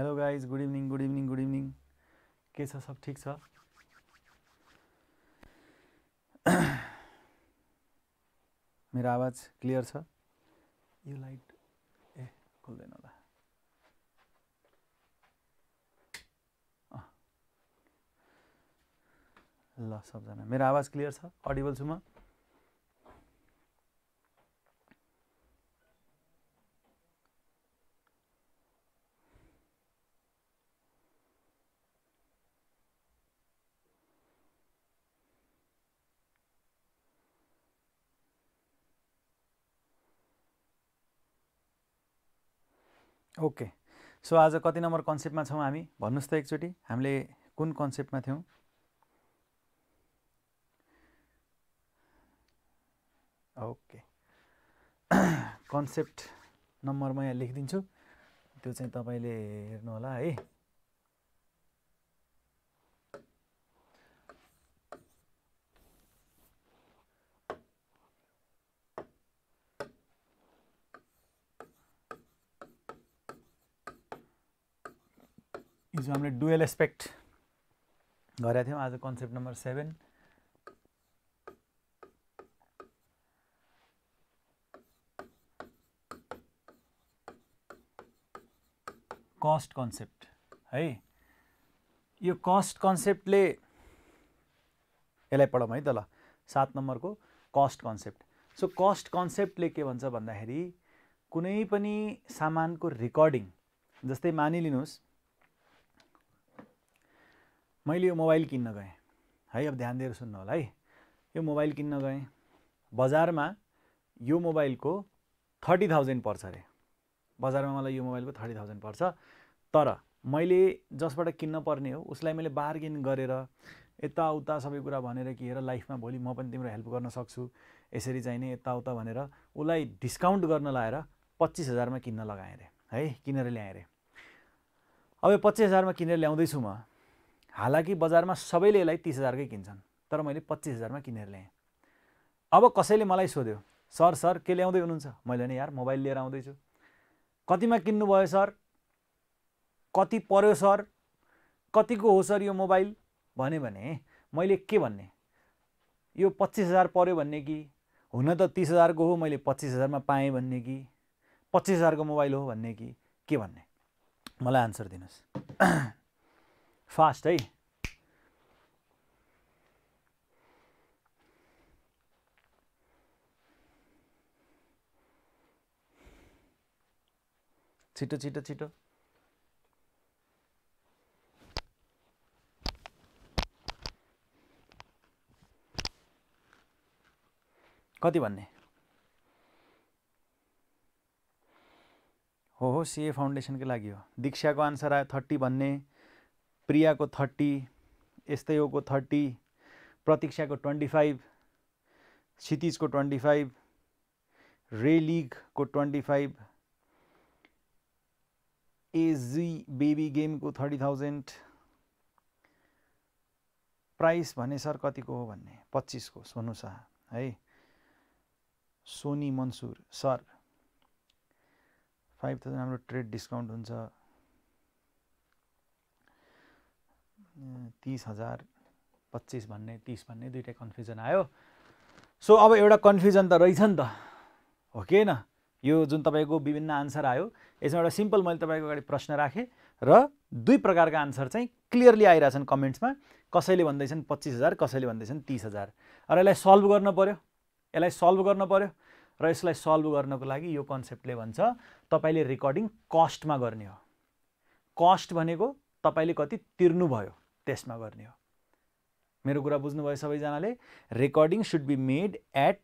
Hello guys good evening good evening good evening के छ सब ठिक छ मेरो आवाज क्लियर छ यो लाइट ए खोल्दैन होला ल सबजना मेरो आवाज क्लियर छ अडिबल छु म ओके सो आज कति नम्बर कन्सेप्टमा छौँ हामी भन्नुहोस् त एकचोटि हामीले कुन कन्सेप्टमा थियौँ ओके कन्सेप्ट नम्बर म यहाँ लेखिदिन्छु त्यो चाहिँ तपाईँले हेर्नुहोला है हिजो हामीले डुएल एस्पेक्ट गरेका थियौँ आज concept number seven cost concept है यो कस्ट कन्सेप्टले यसलाई पढौँ है त ल सात नम्बरको कस्ट कन्सेप्ट सो कस्ट कन्सेप्टले के भन्छ भन्दाखेरि कुनै पनि सामानको रेकर्डिङ जस्तै मानिलिनुहोस् मैले यो मोबाइल किन्न गएँ है अब ध्यान दिएर सुन्नु होला है यो मोबाइल किन्न गएँ बजारमा यो मोबाइलको थर्टी थाउजन्ड पर्छ अरे बजारमा मलाई यो मोबाइलको थर्टी थाउजन्ड पर्छ तर मैले जसबाट किन्न पर्ने हो उसलाई मैले बार्गेन गरेर यताउता सबै कुरा भनेर कि हेर लाइफमा भोलि म पनि तिम्रो हेल्प गर्न सक्छु यसरी चाहिने यताउता भनेर उसलाई डिस्काउन्ट गर्न लाएर पच्चिस हजारमा किन्न लगाएँ अरे है किनेर ल्याएँ अरे अब यो पच्चिस हजारमा किनेर ल्याउँदैछु म हालाकि बजारमा सबैले यसलाई तिस हजारकै किन्छन् तर मैले पच्चिस हजारमा किनेर ल्याएँ अब कसैले मलाई सोध्यो सर सर के ल्याउँदै हुनुहुन्छ मैले नि यार मोबाइल लिएर आउँदैछु कतिमा किन्नुभयो सर कति पर्यो सर कतिको हो सर यो मोबाइल भन्यो भने मैले के भन्ने यो पच्चिस हजार पर्यो भन्ने कि हुन त तिस हजारको हो मैले पच्चिस हजारमा पाएँ भन्ने कि पच्चिस हजारको मोबाइल हो भन्ने कि के भन्ने मलाई आन्सर दिनुहोस् Fast, eh? छिटो छिटो छिटो कति भन्ने हो हो सिए फाउन्डेसनको लागि हो दीक्षाको आन्सर आयो थर्टी भन्ने प्रियाको थर्टी यस्तैको थर्टी प्रतीक्षाको ट्वेन्टी फाइभ क्षितिजको ट्वेन्टी फाइभ रे लिगको ट्वेन्टी फाइभ एजी बेबी गेमको थर्टी थाउजन्ड प्राइस भने सर कतिको हो भन्ने पच्चिसको सोनु शाह है Soni Mansur sir five thousand हाम्रो ट्रेड डिस्काउन्ट हुन्छ तिस हजार पच्चिस भन्ने तिस भन्ने दुइटै कन्फ्युजन आयो सो अब एउटा कन्फ्युजन त रहेछ नि त हो कि होइन यो जुन तपाईँको विभिन्न आन्सर आयो यसमा एउटा सिम्पल मैले तपाईँको अगाडि प्रश्न राखेँ र दुई प्रकारका आन्सर चाहिँ क्लियरली आइरहेछन् कमेन्ट्समा कसैले भन्दैछन् पच्चिस हजार कसैले भन्दैछन् तिस हजार र यसलाई सल्भ गर्नु पऱ्यो यसलाई सल्भ गर्नु पऱ्यो र यसलाई सल्भ गर्नको लागि यो कन्सेप्टले भन्छ तपाईँले रेकर्डिङ कस्टमा गर्ने हो कस्ट भनेको तपाईँले कति तिर्नुभयो त्यसमा गर्ने हो मेरो कुरा बुझ्नुभयो सबैजनाले recording should be made at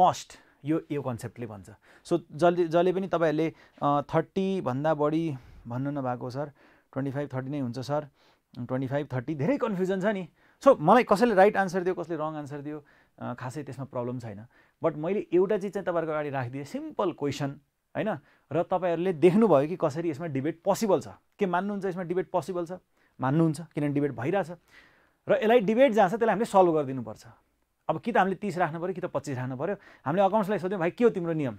cost यो यो कन्सेप्टले भन्छ सो जसले जसले पनि तपाईँहरूले थर्टीभन्दा बढी भन्नु नभएको सर ट्वेन्टी फाइभ थर्टी नै हुन्छ सर ट्वेन्टी फाइभ थर्टी धेरै कन्फ्युजन छ नि सो मलाई कसैले राइट आन्सर दियो कसले रङ आन्सर दियो खासै त्यसमा प्रब्लम छैन बट मैले एउटा चिज चाहिँ तपाईँहरूको अगाडि राखिदिएँ सिम्पल क्वेसन होइन र तपाईँहरूले देख्नुभयो कि कसरी यसमा डिबेट पोसिबल छ के मान्नुहुन्छ यसमा डिबेट पोसिबल छ मान्नुहुन्छ किनभने डिबेट भइरहेछ र यसलाई डिबेट जहाँ छ त्यसलाई हामीले सल्भ गरिदिनुपर्छ अब कि त हामीले तिस राख्नु पऱ्यो कि त पच्चिस राख्नु पऱ्यो हामीले अकाउन्ट्सलाई सोध्यौँ भाइ के हो तिम्रो नियम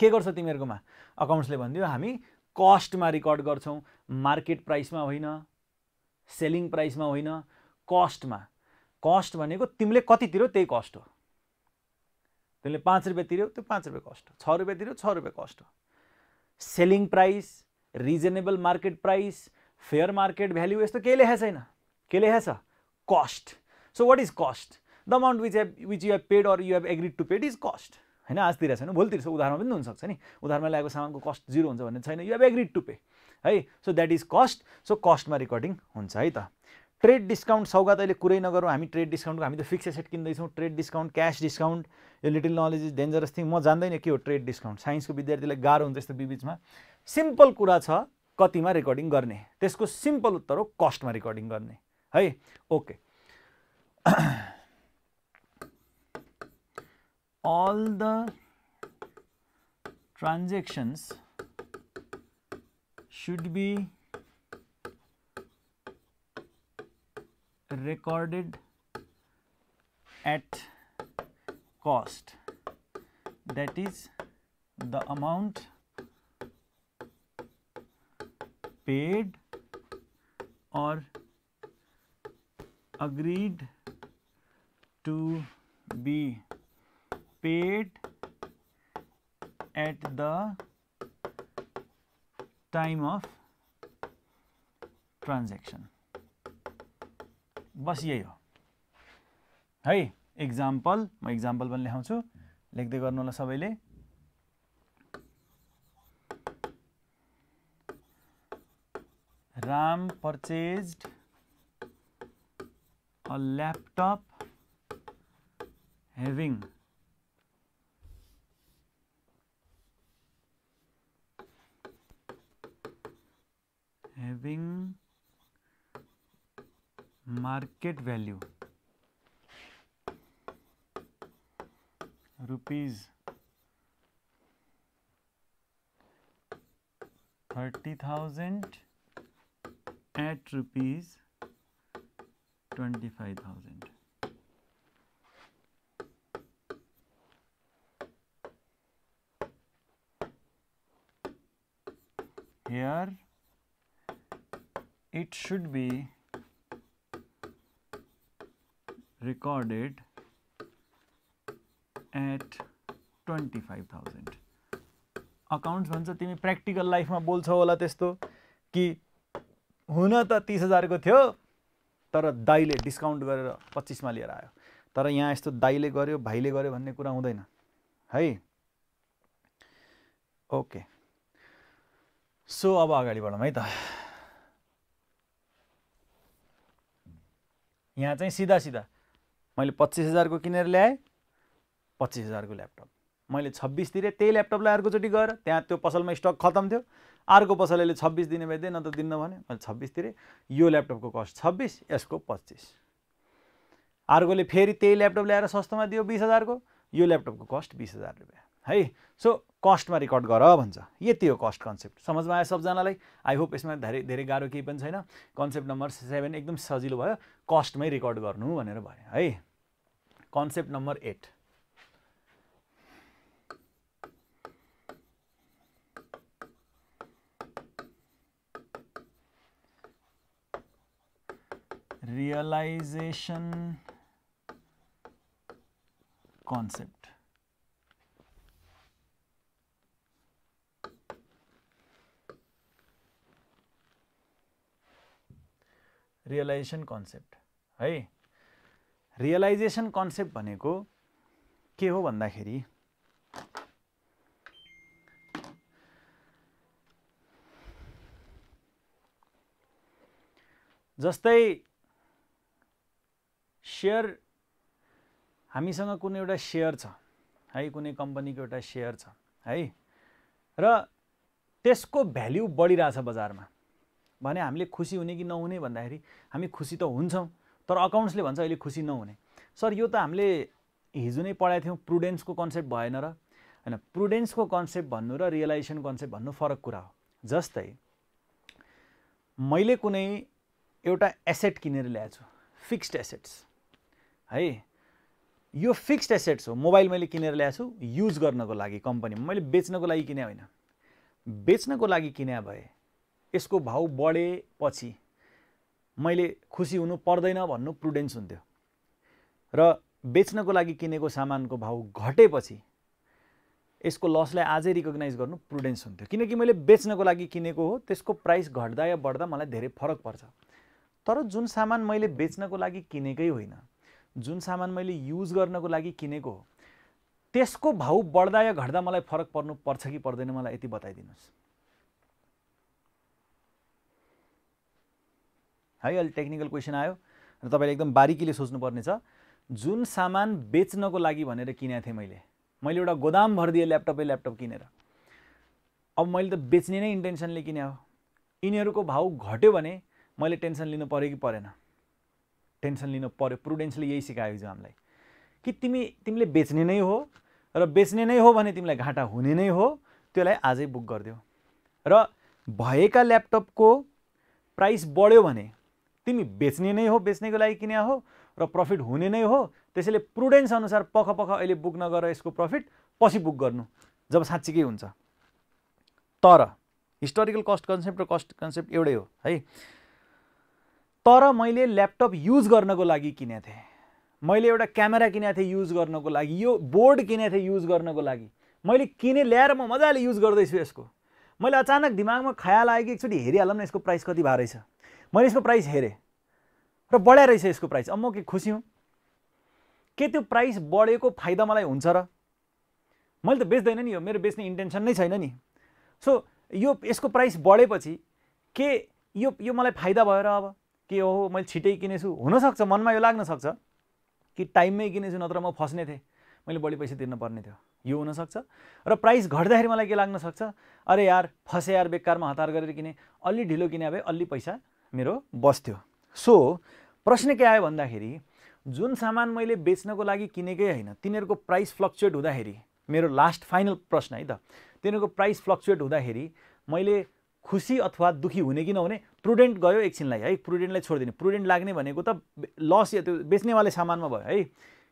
के गर्छ तिमीहरूकोमा अकाउन्ट्सले भनिदियो हामी कस्टमा रेकर्ड गर्छौँ मार्केट प्राइसमा होइन सेलिङ प्राइसमा होइन कस्टमा कस्ट भनेको तिमीले कति तिर्यो त्यही कस्ट हो तिमीले पाँच रुपियाँ तिर्यो त्यो पाँच रुपियाँ कस्ट हो छ रुपियाँ तिर्यो छ रुपियाँ कस्ट हो selling price reasonable market price fair market value यस्तो केही लेखेको छैन के लेखेको छ cost so what is cost the amount which have which you have paid or you have agreed to paid is cost होइन आजतिर छैन भोलितिर छ उधारमा पनि हुनसक्छ नि उधारमा ल्याएको सामानको कस्ट जिरो हुन्छ भन्ने छैन you have agreed to pay है so that is cost so कस्टमा रेकर्डिङ हुन्छ है त ट्रेड डिस्काउन्ट सौगात अहिले कुरै नगरौँ हामी ट्रेड डिस्काउन्टको हामी त फिक्स एसेट किन्दैछौँ ट्रेड डिस्काउन्ट क्यास डिस्काउन्ट यो little knowledge is dangerous thing म जान्दैन के हो ट्रेड डिस्काउन्ट साइन्सको विद्यार्थीलाई गाह्रो हुन्छ यस्तो बिबिचमा सिम्पल कुरा छ कति में रेकर्डिंग करने को सीम्पल उत्तर हो कस्ट में रेकर्डिंग करने हाई okay all the transactions should be recorded at cost that is the amount paid और agreed to be paid at the time of transaction बस यही हो हाई एक्जापल म एक्जापल भी लिहाँ लेख्ते सबले Ram purchased a laptop having having market value rupees 30000 at rupees 25,000. Here it should be recorded at 25,000. Accounts भन्छ तिमी प्र्याक्टिकल लाइफमा बोल्छौ होला त्यस्तो कि हुन त तिस हजारको थियो तर दाईले डिस्काउन्ट गरेर पच्चिसमा लिएर आयो तर यहाँ यस्तो दाईले गर्यो भाइले गर्यो भन्ने कुरा हुँदैन है ओके सो अब अगाडि बढौँ है त यहाँ चाहिँ सिधा सिधा मैले पच्चिस हजारको किनेर ल्याएँ पच्चिस हजारको ल्यापटप मैले छब्बिस तिरेँ त्यही ल्यापटप अर्कोचोटि गएर त्यहाँ त्यो पसलमा स्टक खत्तम थियो अर्को पसलेले छब्बिस दिने भए न त दिन्न भने मैले छब्बिस तिरेँ यो ल्यापटपको कस्ट छब्बिस यसको पच्चिस अर्कोले फेरि त्यही ल्यापटप ल्याएर सस्तोमा दियो बिस हजारको यो ल्यापटपको कस्ट बिस हजार रुपियाँ है सो कस्टमा रेकर्ड गर भन्छ यति हो कस्ट कन्सेप्ट समझमा आयो सबजनालाई आई होप यसमा धेरै धेरै गाह्रो केही पनि छैन कन्सेप्ट नम्बर सेभेन एकदम सजिलो भयो कस्टमै रेकर्ड गर्नु भनेर भने है concept number eight realization concept realisation concept है रियलाइजेसन कन्सेप्ट भनेको के हो भन्दाखेरि जस्तै सेयर हामीसँग कुनै एउटा सेयर छ है कुनै कम्पनीको एउटा सेयर छ है र त्यसको भ्याल्यु बढिरहेछ बजारमा भने हामीले खुसी हुने कि नहुने भन्दाखेरि हामी खुसी त हुन्छौँ तर अकाउन्ट्सले भन्छ अहिले खुसी नहुने सर यो त हामीले हिजो नै पढाएको थियौँ प्रुडेन्सको कन्सेप्ट भएन र होइन प्रुडेन्सको कन्सेप्ट भन्नु र रियलाइजेसन कन्सेप्ट भन्नु फरक कुरा हो जस्तै मैले कुनै एउटा एसेट किनेर ल्याएको छु फिक्स्ड एसेट्स है यो फिक्स्ड एसेट्स हो मोबाइल मैले किनेर ल्याएको छु युज गर्नको लागि कम्पनीमा मैले बेच्नको लागि किने होइन बेच्नको लागि किने भए यसको भाउ बढेपछि मैले खुसी हुनु पर्दैन भन्नु प्रुडेन्स हुन्थ्यो र बेच्नको लागि किनेको सामानको भाउ घटेपछि यसको लसलाई आजै रिकग्नाइज गर्नु प्रुडेन्स हुन्थ्यो किनकि मैले बेच्नको लागि किनेको हो त्यसको प्राइस घट्दा या बढ्दा मलाई धेरै फरक पर्छ तर जुन सामान मैले बेच्नको लागि किनेकै होइन जुन सामान मैले युज गर्नको लागि किनेको हो त्यसको भाउ बढ्दा या घट्दा मलाई फरक पर्नु पर्छ कि पर्दैन मलाई यति बताइदिनुहोस् है अहिले टेक्निकल क्वेसन आयो र तपाईँले एकदम बारिकीले छ जुन सामान बेच्नको लागि भनेर किनेको थिएँ मैले मैले एउटा गोदाम भरिदिएँ ल्यापटपै ल्यापटप किनेर अब मैले त बेच्ने नै इन्टेन्सनले किने हो यिनीहरूको भाउ घट्यो भने मैले टेन्सन लिनु पऱ्यो कि परेन टेन्सन लिनु पऱ्यो प्रुडेन्सले यही सिकायो हिजो हामीलाई कि तिमी तिमीले बेच्ने नै हो र बेच्ने नै हो भने तिमीलाई घाटा हुने नै हो त्यसलाई आजै बुक गरिदेऊ र भएका ल्यापटपको प्राइस बढ्यो भने तिमी बेच्ने नै हो बेच्नेको लागि किने हो र प्रफिट हुने नै हो त्यसैले प्रुडेन्स अनुसार पख पख अहिले बुक नगर यसको प्रफिट पछि बुक गर्नु जब साँच्चीकै हुन्छ तर हिस्टोरिकल कस्ट कन्सेप्ट र कस्ट कन्सेप्ट एउटै हो है तर मैले ल्यापटप युज गर्नको लागि किनेको थिएँ मैले एउटा क्यामेरा किनेको थिएँ युज गर्नको लागि यो बोर्ड किनेको थिएँ युज गर्नको लागि मैले किने ल्याएर म मजाले युज गर्दैछु यसको मैले अचानक दिमागमा ख्याल आयो कि एकचोटि हेरिहालौँ न यसको प्राइस कति भए रहेछ मैले यसको प्राइस हेरेँ र बढाइ रहेछ यसको प्राइस अब म के खुसी हुँ के त्यो प्राइस बढेको फाइदा मलाई हुन्छ र मैले त बेच्दैन नि यो मेरो बेच्ने इन्टेन्सन नै छैन नि सो यो यसको प्राइस बढेपछि के यो यो मलाई फाइदा भयो र अब के हो मैले छिटै किनेछु हुनसक्छ मनमा यो लाग्न सक्छ कि टाइममै किनेछु नत्र म फस्ने थिएँ मैले बढी पैसा तिर्नुपर्ने थियो यो हुनसक्छ र प्राइस घट्दाखेरि मलाई के लाग्न सक्छ अरे यार फसे यार बेकारमा हतार गरेर किने अलि ढिलो किने भए अलि पैसा मेरो बस्थ्यो सो प्रश्न के आयो भन्दाखेरि जुन सामान मैले बेच्नको लागि किनेकै होइन तिनीहरूको प्राइस फ्लक्चुएट हुँदाखेरि मेरो लास्ट फाइनल प्रश्न है त तिनीहरूको प्राइस फ्लक्चुएट हुँदाखेरि मैले खुसी अथवा दुःखी हुने कि नहुने प्रुडेन्ट गयो एकछिनलाई है प्रुडेन्टलाई छोडिदिने प्रुडेन्ट लाग्ने भनेको त लस या त्यो बेच्नेवाले सामानमा भयो है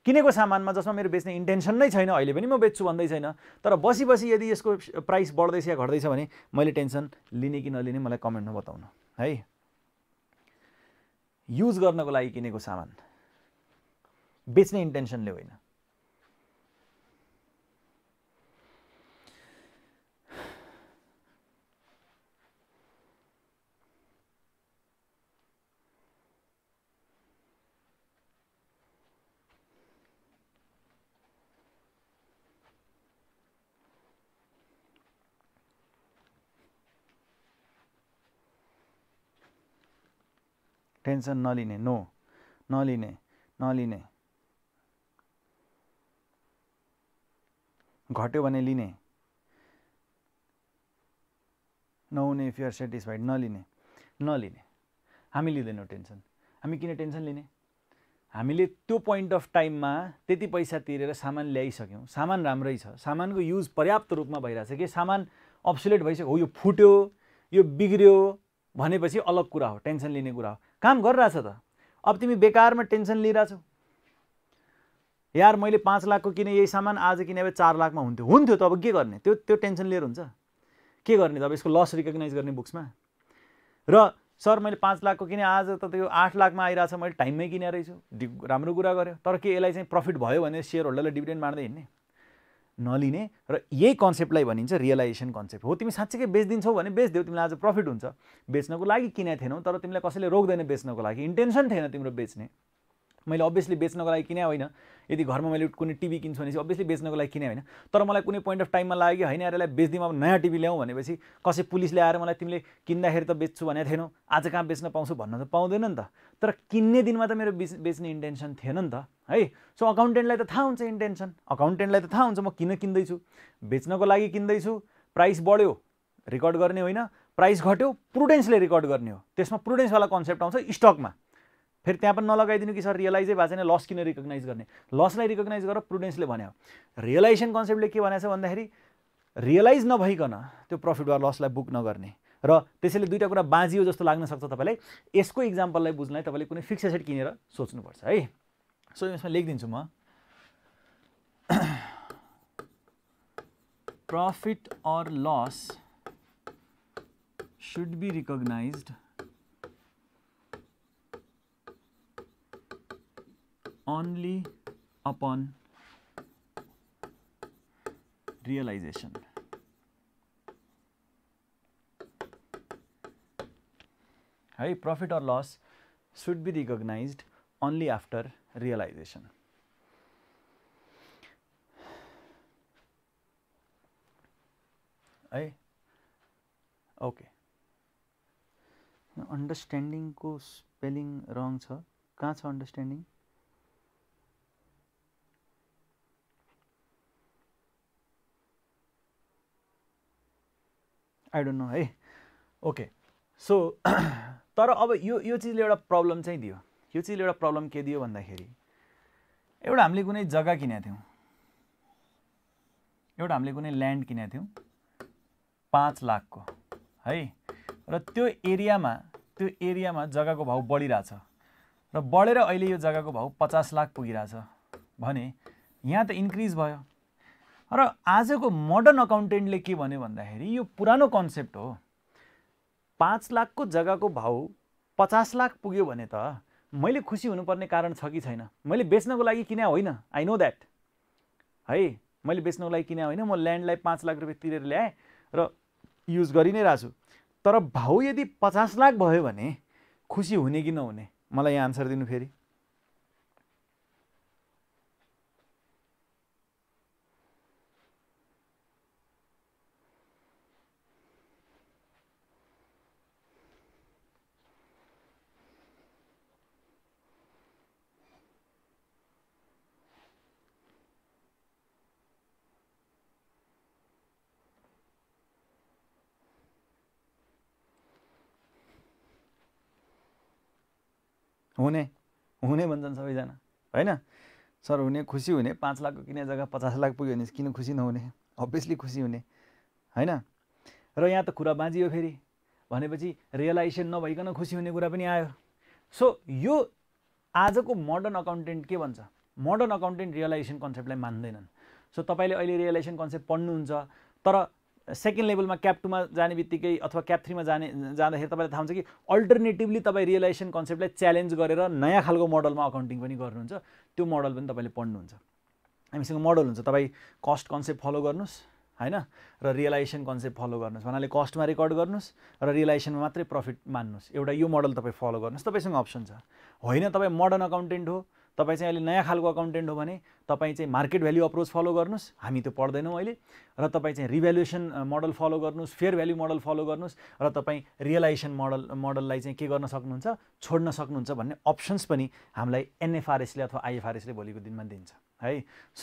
किनेको सामानमा जसमा मेरो बेच्ने इन्टेन्सन नै छैन अहिले पनि म बेच्छु भन्दै छैन तर बसी बसी यदि यसको प्राइस बढ्दैछ या घट्दैछ भने मैले टेन्सन लिने कि नलिने मलाई कमेन्टमा बताउनु है युज गर्नको लागि किनेको सामान बेच्ने इन्टेन्सनले होइन टेन्सन नलिने नो नलिने नलिने घट्यो भने लिने नहुने इफ युआर सेटिस्फाइड नलिने नलिने हामी लिँदैनौँ टेन्सन हामी किन टेन्सन लिने हामीले त्यो पोइन्ट अफ टाइममा त्यति पैसा तिरेर सामान ल्याइसक्यौँ सामान राम्रै छ सामानको युज पर्याप्त रूपमा भइरहेछ कि सामान अप्सुलेट भइसक्यो हो यो फुट्यो यो बिग्रियो भनेपछि अलग कुरा हो टेन्सन लिने कुरा हो काम गरिरहेछ त अब तिमी बेकारमा टेन्सन लिइरहेछौ यार मैले पाँच लाखको किने यही सामान आज किने भए चार लाखमा हुन्थ्यो हुन्थ्यो त अब के गर्ने त्यो त्यो टेन्सन लिएर हुन्छ के गर्ने त अब यसको लस रिकगनाइज गर्ने बुक्समा र सर मैले पाँच लाखको किने आज त त्यो आठ लाखमा आइरहेछ मैले टाइममै किने रहेछु राम्रो कुरा गऱ्यो तर के यसलाई चाहिँ प्रफिट भयो भने सेयर होल्डरलाई डिभिडेन्ड मार्दै हिँड्ने नलिने र यही कन्सेप्टलाई भनिन्छ रियलाइजेसन कन्सेप्ट हो तिमी साँच्चीकै बेचिदिन्छौ भने बेचिदेऊ तिमीलाई आज प्रफिट हुन्छ बेच्नको लागि किने थिएनौ तर तिमीलाई कसैले रोक्दैन बेच्नको लागि इन्टेन्सन थिएन तिम्रो बेच्ने मैले अभियसली बेच्नको लागि किने होइन यदि घरमा मैले कुनै टिभी किन्छु भनेपछि अभियसली बेच्नको लागि किने होइन तर मलाई कुनै पोइन्ट अफ टाइममा लाग्यो होइन यसलाई बेच्दिउँ अब नयाँ टिभी ल्याउँ भनेपछि कसै पुलिसले आएर मलाई तिमीले किन्दाखेरि त बेच्छु भनेको थिएनौ आज कहाँ बेच्न पाउँछु भन्न त पाउँदैन नि त तर किन्ने दिनमा त मेरो बेच्ने इन्टेन्सन थिएन नि त है सो अकाउन्टेन्टलाई त थाहा हुन्छ इन्टेन्सन अकाउन्टेन्टलाई त थाहा हुन्छ म किन किन्दैछु बेच्नको लागि किन्दैछु प्राइस बढ्यो रेकर्ड गर्ने होइन प्राइस घट्यो प्रुडेन्सले रेकर्ड गर्ने हो त्यसमा प्रुडेन्सवाला कन्सेप्ट आउँछ स्टकमा फेरि त्यहाँ पनि नलगाइदिनु कि सर रियलाइजै भएको छैन लस किन रिकगनाइज गर्ने लसलाई रिकगनाइज गरेर प्रुडेन्सले भन्यो रियलाइजेसन कन्सेप्टले के भनेको छ भन्दाखेरि रियलाइज नभइकन त्यो प्रफिट वा लसलाई बुक नगर्ने र त्यसैले दुईवटा कुरा बाँझियो जस्तो लाग्न सक्छ तपाईँलाई यसको इक्जाम्पललाई बुझ्नलाई तपाईँले कुनै फिक्स एसेट किनेर सोच्नुपर्छ है सो इसमें लेख दी म प्रॉफिट और loss should be recognise only upon realisation हाई प्रॉफिट और loss should be recognise only after realisation है ओके अन्डरस्ट्यान्डिङको स्पेलिङ रङ छ कहाँ छ अन्डरस्ट्यान्डिङ आई डोन्ट नो है ओके सो तर अब यो यो चिजले एउटा प्रब्लम चाहिँ दियो यो चिजले एउटा प्रब्लम के दियो भन्दाखेरि एउटा हामीले कुनै जग्गा किनेको थियौँ एउटा हामीले कुनै ल्यान्ड किनेको थियौँ पाँच लाखको है र त्यो एरियामा त्यो एरियामा जग्गाको भाउ बढिरहेछ र बढेर अहिले यो जग्गाको भाउ पचास लाख पुगिरहेछ भने यहाँ त इन्क्रिज भयो र आजको मोडर्न अकाउन्टेन्टले के भन्यो भन्दाखेरि यो पुरानो कन्सेप्ट हो पाँच लाखको जग्गाको भाउ पचास लाख पुग्यो भने त मैले खुसी हुनुपर्ने कारण छ कि छैन मैले बेच्नको लागि किन होइन आई नो द्याट है मैले बेच्नको लागि किन होइन म ल्यान्डलाई पाँच लाख रुपियाँ तिरेर ल्याएँ र युज गरि नै रहेको छु तर भाउ यदि पचास लाख भयो भने खुसी हुने कि नहुने मलाई यहाँ आन्सर दिनु फेरि हुने हुने भन्छन् सबैजना होइन सर हुने खुसी हुने पाँच लाखको किने जग्गा पचास लाख पुग्यो भने किन खुसी नहुने अभियसली खुसी हुने होइन र यहाँ त कुरा बाँझियो फेरि भनेपछि रियलाइजेसन नभइकन खुसी हुने कुरा पनि आयो सो यो आजको मोडर्न अकाउन्टेन्ट के भन्छ मोडर्न अकाउन्टेन्ट रियलाइजेसन कन्सेप्टलाई मान्दैनन् सो तपाईँले अहिले रियलाइजेसन कन्सेप्ट पढ्नुहुन्छ तर सेकेन्ड लेभलमा क्याप टूमा जाने बित्तिकै अथवा क्याप थ्रीमा जाने जाँदाखेरि तपाईँलाई थाहा हुन्छ कि अल्टरनेटिभली तपाईँ रियलाइजेसन कन्सेप्टलाई च्यालेन्ज गरेर नयाँ खालको मोडलमा अकाउन्टिङ पनि गर्नुहुन्छ त्यो मोडल पनि तपाईँले पढ्नुहुन्छ हामीसँग मोडल हुन्छ तपाईँ कस्ट कन्सेप्ट फलो गर्नुहोस् होइन र रियलाइजेसन कन्सेप्ट फलो गर्नुहोस् भन्नाले कस्टमा रेकर्ड गर्नुहोस् र रियलाइजेसनमा मात्रै प्रफिट मान्नुहोस् एउटा यो मोडल तपाईँ फलो गर्नुहोस् तपाईँसँग अप्सन छ होइन तपाईँ मोडर्न अकाउन्टेन्ट हो तपाईँ चाहिँ अहिले नयाँ खालको अकाउन्टेन्ट हो भने तपाईँ चाहिँ मार्केट भ्याल्यु अप्रोच फलो गर्नुहोस् हामी त्यो पढ्दैनौँ अहिले र तपाईँ चाहिँ रिभ्यालुएसन मोडल फलो गर्नुहोस् फेयर भ्याल्यु मोडल फलो गर्नुहोस् र तपाईँ रियलाइजेसन मोडल मोडललाई चाहिँ के गर्न सक्नुहुन्छ छोड्न सक्नुहुन्छ भन्ने अप्सन्स पनि हामीलाई एनएफआरएसले अथवा आइएफआरएसले भोलिको दिनमा दिन्छ है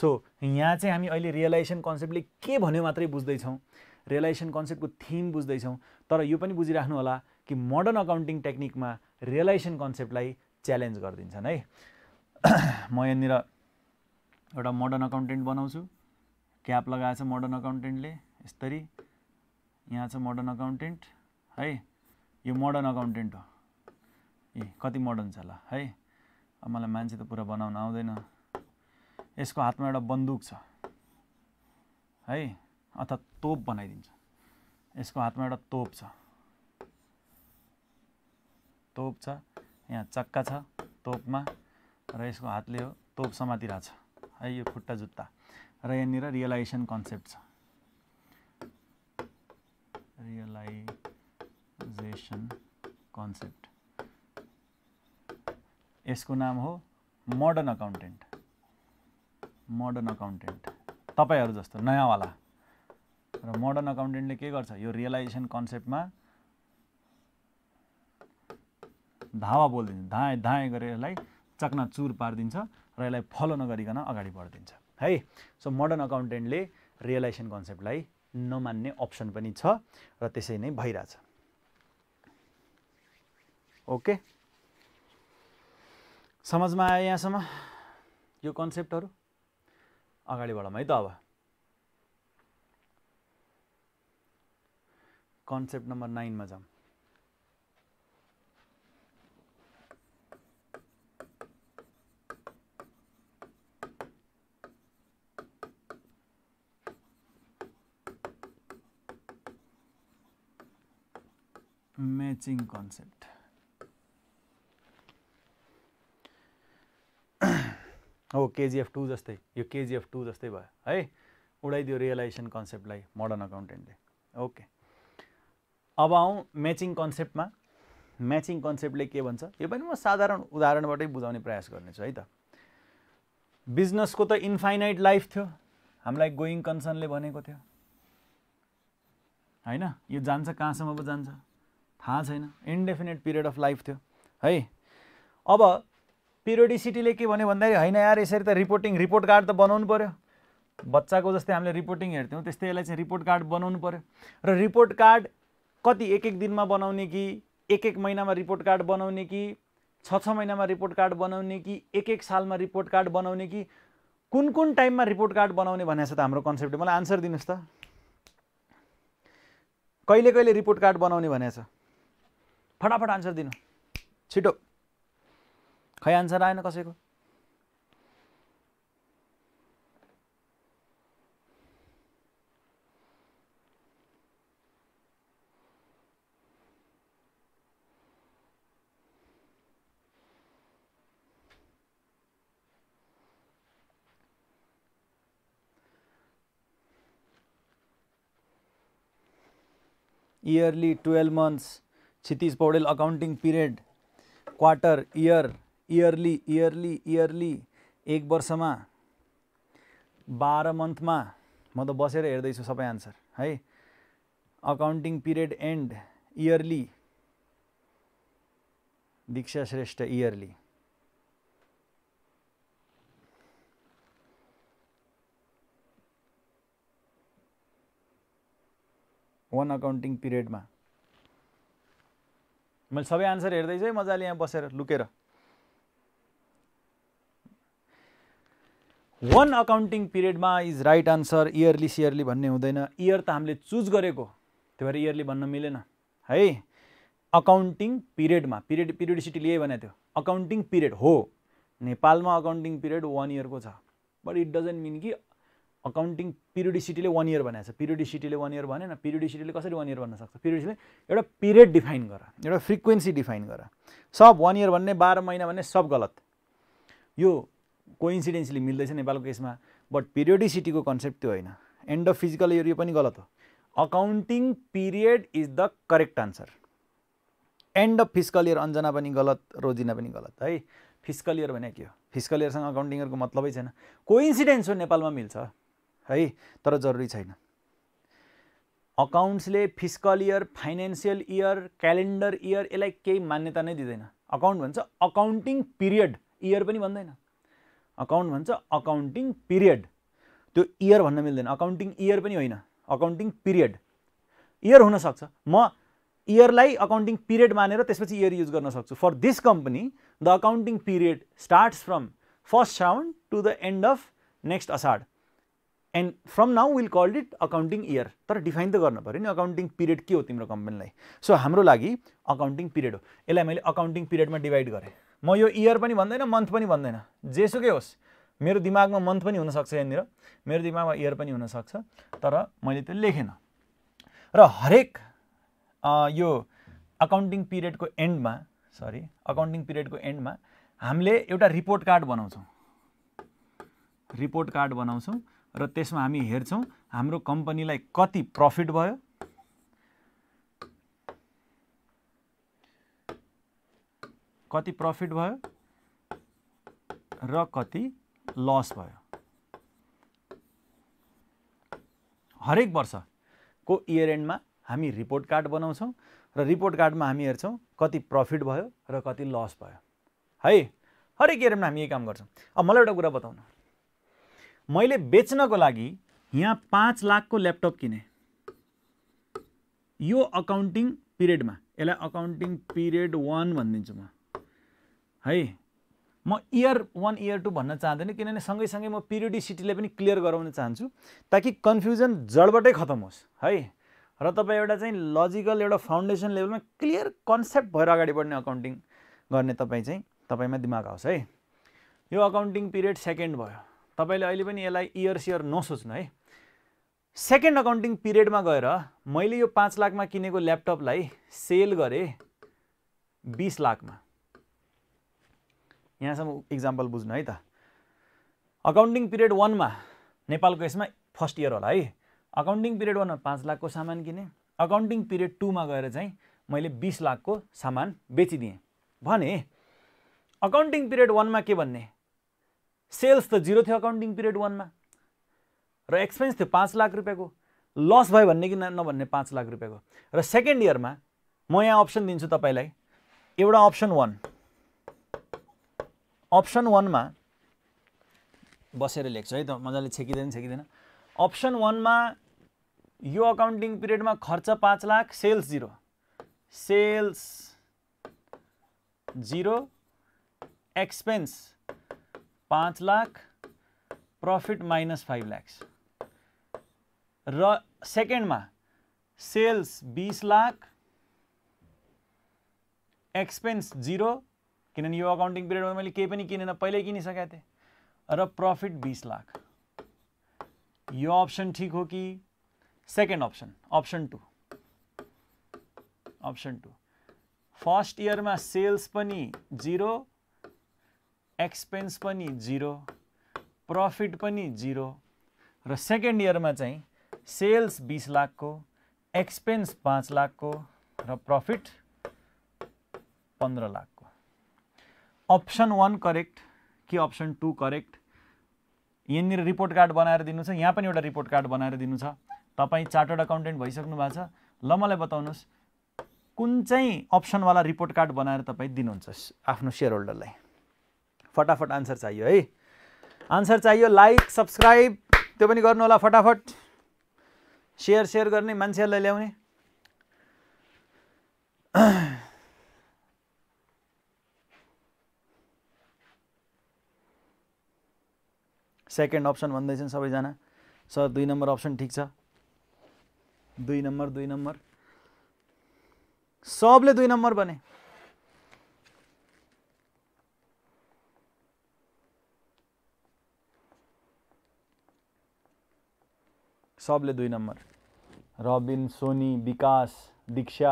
सो यहाँ चाहिँ हामी अहिले रियलाइजेसन कन्सेप्टले के भन्यो मात्रै बुझ्दैछौँ रियलाइजेसन कन्सेप्टको थिम बुझ्दैछौँ तर यो पनि बुझिराख्नु होला कि मोडर्न अकाउन्टिङ टेक्निकमा रियलाइजेसन कन्सेप्टलाई च्यालेन्ज गरिदिन्छन् है म यहाँनिर एउटा मोडर्न अकाउन्टेन्ट बनाउँछु क्याप लगाएछ मोडर्न अकाउन्टेन्टले यसरी यहाँ छ मोडर्न अकाउन्टेन्ट है यो मोडर्न अकाउन्टेन्ट हो ए कति मोडर्न छ ल है अब मलाई मान्छे त पुरा बनाउन आउँदैन यसको हातमा एउटा बन्दुक छ है अथवा तोप बनाइदिन्छ यसको हातमा एउटा तोप छ तोप छ यहाँ चक्का छ तोपमा र यसको हातले यो तोप छ है यो खुट्टा जुत्ता र यहाँनिर रियलाइजेसन कन्सेप्ट छ रियलाइजेसन कन्सेप्ट यसको नाम हो मोडर्न अकाउन्टेन्ट मोडर्न अकाउन्टेन्ट तपाईँहरू जस्तो नयाँवाला र मोडर्न अकाउन्टेन्टले के गर्छ यो रियलाइजेसन कन्सेप्टमा धावा बोलिदिन्छ धाएँ धाएँ गरेर यसलाई चकनाचुर पारिदिन्छ र यसलाई फलो नगरिकन अगाडि बढिदिन्छ है सो मोडर्न अकाउन्टेन्टले रियलाइजेसन कन्सेप्टलाई नमान्ने अप्सन पनि छ र त्यसै नै भइरहेछ ओके समझमा आयो यहाँसम्म यो कन्सेप्टहरू अगाडि बढौँ है त अब कन्सेप्ट नम्बर नाइनमा जाउँ म्याचिङ कन्सेप्ट हो केजिएफ टू जस्तै यो केजिएफ टू जस्तै भयो है उडाइदियो रियलाइजेसन कन्सेप्टलाई मोडर्न अकाउन्टेन्टले ओके अब आउँ म्याचिङ कन्सेप्टमा म्याचिङ कन्सेप्टले के भन्छ यो पनि म साधारण उदाहरणबाटै बुझाउने प्रयास गर्नेछु है त बिजनेसको त इन्फाइनाइट लाइफ थियो हामीलाई गोइङ कन्सर्नले भनेको थियो होइन यो जान्छ कहाँसम्म पो जान्छ थाहा छैन इन्डेफिनेट पिरियड अफ लाइफ थियो है अब पिरियोडिसिटीले के भन्यो भन्दाखेरि होइन यार यसरी त रिपोर्टिङ रिपोर्ट कार्ड त बनाउनु पऱ्यो बच्चाको जस्तै हामीले रिपोर्टिङ हेर्थ्यौँ त्यस्तै यसलाई चाहिँ रिपोर्ट कार्ड बनाउनु पऱ्यो र रिपोर्ट कार्ड कति एक एक दिनमा बनाउने कि एक एक महिनामा रिपोर्ट कार्ड बनाउने कि छ छ महिनामा रिपोर्ट कार्ड बनाउने कि एक एक सालमा रिपोर्ट कार्ड बनाउने कि कुन कुन टाइममा रिपोर्ट कार्ड बनाउने भनेको छ त हाम्रो कन्सेप्ट मलाई आन्सर दिनुहोस् त कहिले कहिले रिपोर्ट कार्ड बनाउने भनेको छ फटाफट आंसर दिन छिटो खाई आंसर आए न कस को yearly twelve months Kshitij Poudel accounting period quarter year yearly yearly yearly एक वर्षमा बाह्र मन्थमा म त बसेर हेर्दैछु सबै आन्सर है accounting period and yearly Diksha Shrestha yearly one accounting पिरियडमा मैले सबै आन्सर हेर्दैछु है मजाले यहाँ बसेर लुकेर वान अकाउन्टिङ पिरियडमा इज राइट आन्सर इयरली सियरली भन्ने हुँदैन इयर त हामीले चुज गरेको त्यो भएर इयरली भन्न मिलेन है अकाउन्टिङ पिरियडमा पिरियड पिरियडिसिटी लिए भने त्यो अकाउन्टिङ पिरियड हो नेपालमा अकाउन्टिङ पिरियड वान इयरको छ बट इट डजन्ट मिन कि अकाउन्टिङ पिरियडिसिटीले वान इयर भनेको छ पिरियडिसिटीले वान इयर भनेन पिरियडिसिटीले कसरी वान इयर भन्न सक्छ पिरियडिसिटीले एउटा पिरियड डिफाइन गर एउटा फ्रिक्वेन्सी डिफाइन गर सब वान इयर भन्ने बाह्र महिना भन्ने सब गलत यो कोइन्सिडेन्सली मिल्दैछ नेपालको केसमा बट पिरियडिसिटीको कन्सेप्ट त्यो होइन एन्ड अफ फिजिकल इयर यो पनि गलत हो accounting period is the correct answer end of physical year Anjana पनि गलत रोजिना पनि गलत है फिजिकल इयर भने के हो फिजिकल इयरसँग अकाउन्टिङ इयरको मतलबै छैन कोइन्सिडेन्स हो नेपालमा मिल्छ है तर जरुरी छैन अकाउन्ट्सले fiscal year financial year calendar year यसलाई केही मान्यता नै दिँदैन अकाउन्ट भन्छ अकाउन्टिङ पिरियड इयर पनि भन्दैन अकाउन्ट भन्छ अकाउन्टिङ पिरियड त्यो इयर भन्न मिल्दैन अकाउन्टिङ इयर पनि होइन अकाउन्टिङ पिरियड इयर हुनसक्छ म इयरलाई अकाउन्टिङ पिरियड मानेर त्यसपछि इयर युज गर्न सक्छु for this company the accounting period starts from first साउन्ड to the end of next Asar and from now will called it accounting year तर डिफाइन त गर्नु पऱ्यो नि अकाउन्टिङ पिरियड के हो तिम्रो कम्पनीलाई सो हाम्रो लागि अकाउन्टिङ पिरियड हो यसलाई मैले अकाउन्टिङ पिरियडमा डिभाइड गरेँ म यो इयर पनि भन्दैन मन्थ पनि भन्दैन जेसुकै होस् मेरो दिमागमा मन्थ पनि हुनसक्छ यहाँनिर मेरो दिमागमा इयर पनि हुनसक्छ तर मैले त्यो लेखेन र हरेक यो अकाउन्टिङ पिरियडको एन्डमा सरी अकाउन्टिङ पिरियडको एन्डमा हामीले एउटा रिपोर्ट कार्ड बनाउँछौँ रिपोर्ट कार्ड बनाउँछौँ र त्यसमा हामी हेर्छौँ हाम्रो कम्पनीलाई कति प्रफिट भयो कति प्रफिट भयो र कति लस भयो हरेक वर्षको इयर एन्डमा हामी रिपोर्ट कार्ड बनाउँछौँ र रिपोर्ट कार्डमा हामी हेर्छौँ कति प्रफिट भयो र कति लस भयो है हरेक इयर एन्डमा हामी यही काम गर्छौँ अब मलाई एउटा कुरा बताउनु मैले बेच्नको लागि यहाँ पाँच लाखको ल्यापटप किने यो अकाउन्टिङ पिरियडमा यसलाई अकाउन्टिङ पिरियड वान भनिदिन्छु म है म इयर वान इयर टू भन्न चाहँदैन किनभने सँगै म पिरियडिसिटीलाई पनि क्लियर गराउन चाहन्छु ताकि कन्फ्युजन जडबाटै खतम होस् है र तपाईँ एउटा चाहिँ लजिकल एउटा फाउन्डेसन लेभलमा क्लियर कन्सेप्ट भएर अगाडि बढ्ने अकाउन्टिङ गर्ने तपाईँ चाहिँ तपाईँमा दिमाग आओस् है यो अकाउन्टिङ पिरियड सेकेन्ड भयो तपाईँले अहिले पनि यसलाई इयर सियर नसोच्नु है सेकेन्ड अकाउन्टिङ पिरियडमा गएर मैले यो पाँच लाखमा किनेको ल्यापटपलाई सेल गरेँ बिस लाखमा यहाँसम्म इक्जाम्पल बुझ्नु है त अकाउन्टिङ पिरियड वानमा नेपालको यसमा फर्स्ट इयर होला है अकाउन्टिङ पिरियड वानमा पाँच लाखको सामान किनेँ अकाउन्टिङ पिरियड टूमा गएर चाहिँ मैले बिस लाखको सामान बेचिदिएँ भने अकाउन्टिङ पिरियड वानमा के भन्ने सेल्स त जिरो थियो अकाउन्टिङ पिरियड वानमा र एक्सपेन्स थियो पाँच लाख रुपियाँको लस भयो भन्ने कि नभन्ने पाँच लाख रुपियाँको र सेकेन्ड इयरमा म यहाँ अप्सन दिन्छु तपाईँलाई एउटा अप्सन वान अप्सन वानमा बसेर लेख्छु है त मजाले छेकिँदैन छेकिँदैन अप्सन वानमा यो अकाउन्टिङ पिरियडमा खर्च पाँच lakh sales zero sales zero expense पाँच lakh profit minus five lakhs र सेकेन्डमा सेल्स बिस लाख एक्सपेन्स जिरो किनभने यो अकाउन्टिङ पिरियडमा मैले केही पनि किनेन पहिल्यै किनिसकेको थिएँ र प्रफिट बिस लाख यो अप्सन ठिक हो कि second option option two option two first इयरमा सेल्स पनि जिरो एक्सपेन्स पनि जिरो प्रफिट पनि जिरो र सेकेन्ड इयरमा चाहिँ सेल्स बिस लाखको एक्सपेन्स पाँच लाखको र प्रफिट पन्ध्र लाखको अप्सन वान करेक्ट कि अप्सन टू करेक्ट यहाँनिर रिपोर्ट कार्ड बनाएर दिनु छ यहाँ पनि एउटा रिपोर्ट कार्ड बनाएर दिनु छ तपाईँ चार्टर्ड अकाउन्टेन्ट भइसक्नु भएको छ ल मलाई बताउनुहोस् कुन चाहिँ अप्सनवाला रिपोर्ट कार्ड बनाएर तपाईँ दिनुहुन्छ आफ्नो सेयर होल्डरलाई फटाफट आन्सर चाहियो है आन्सर चाहियो लाइक सब्सक्राइब त्यो पनि गर्नु होला फटाफट सेयर सेयर गर्ने मान्छेहरूलाई ल्याउने सेकेन्ड अप्सन भन्दैछन् सबैजना सर दुई नम्बर अप्सन ठिक छ दुई नम्बर दुई नम्बर सबले दुई नम्बर भने सबले दुई नम्बर रबिन सोनी विकास दीक्षा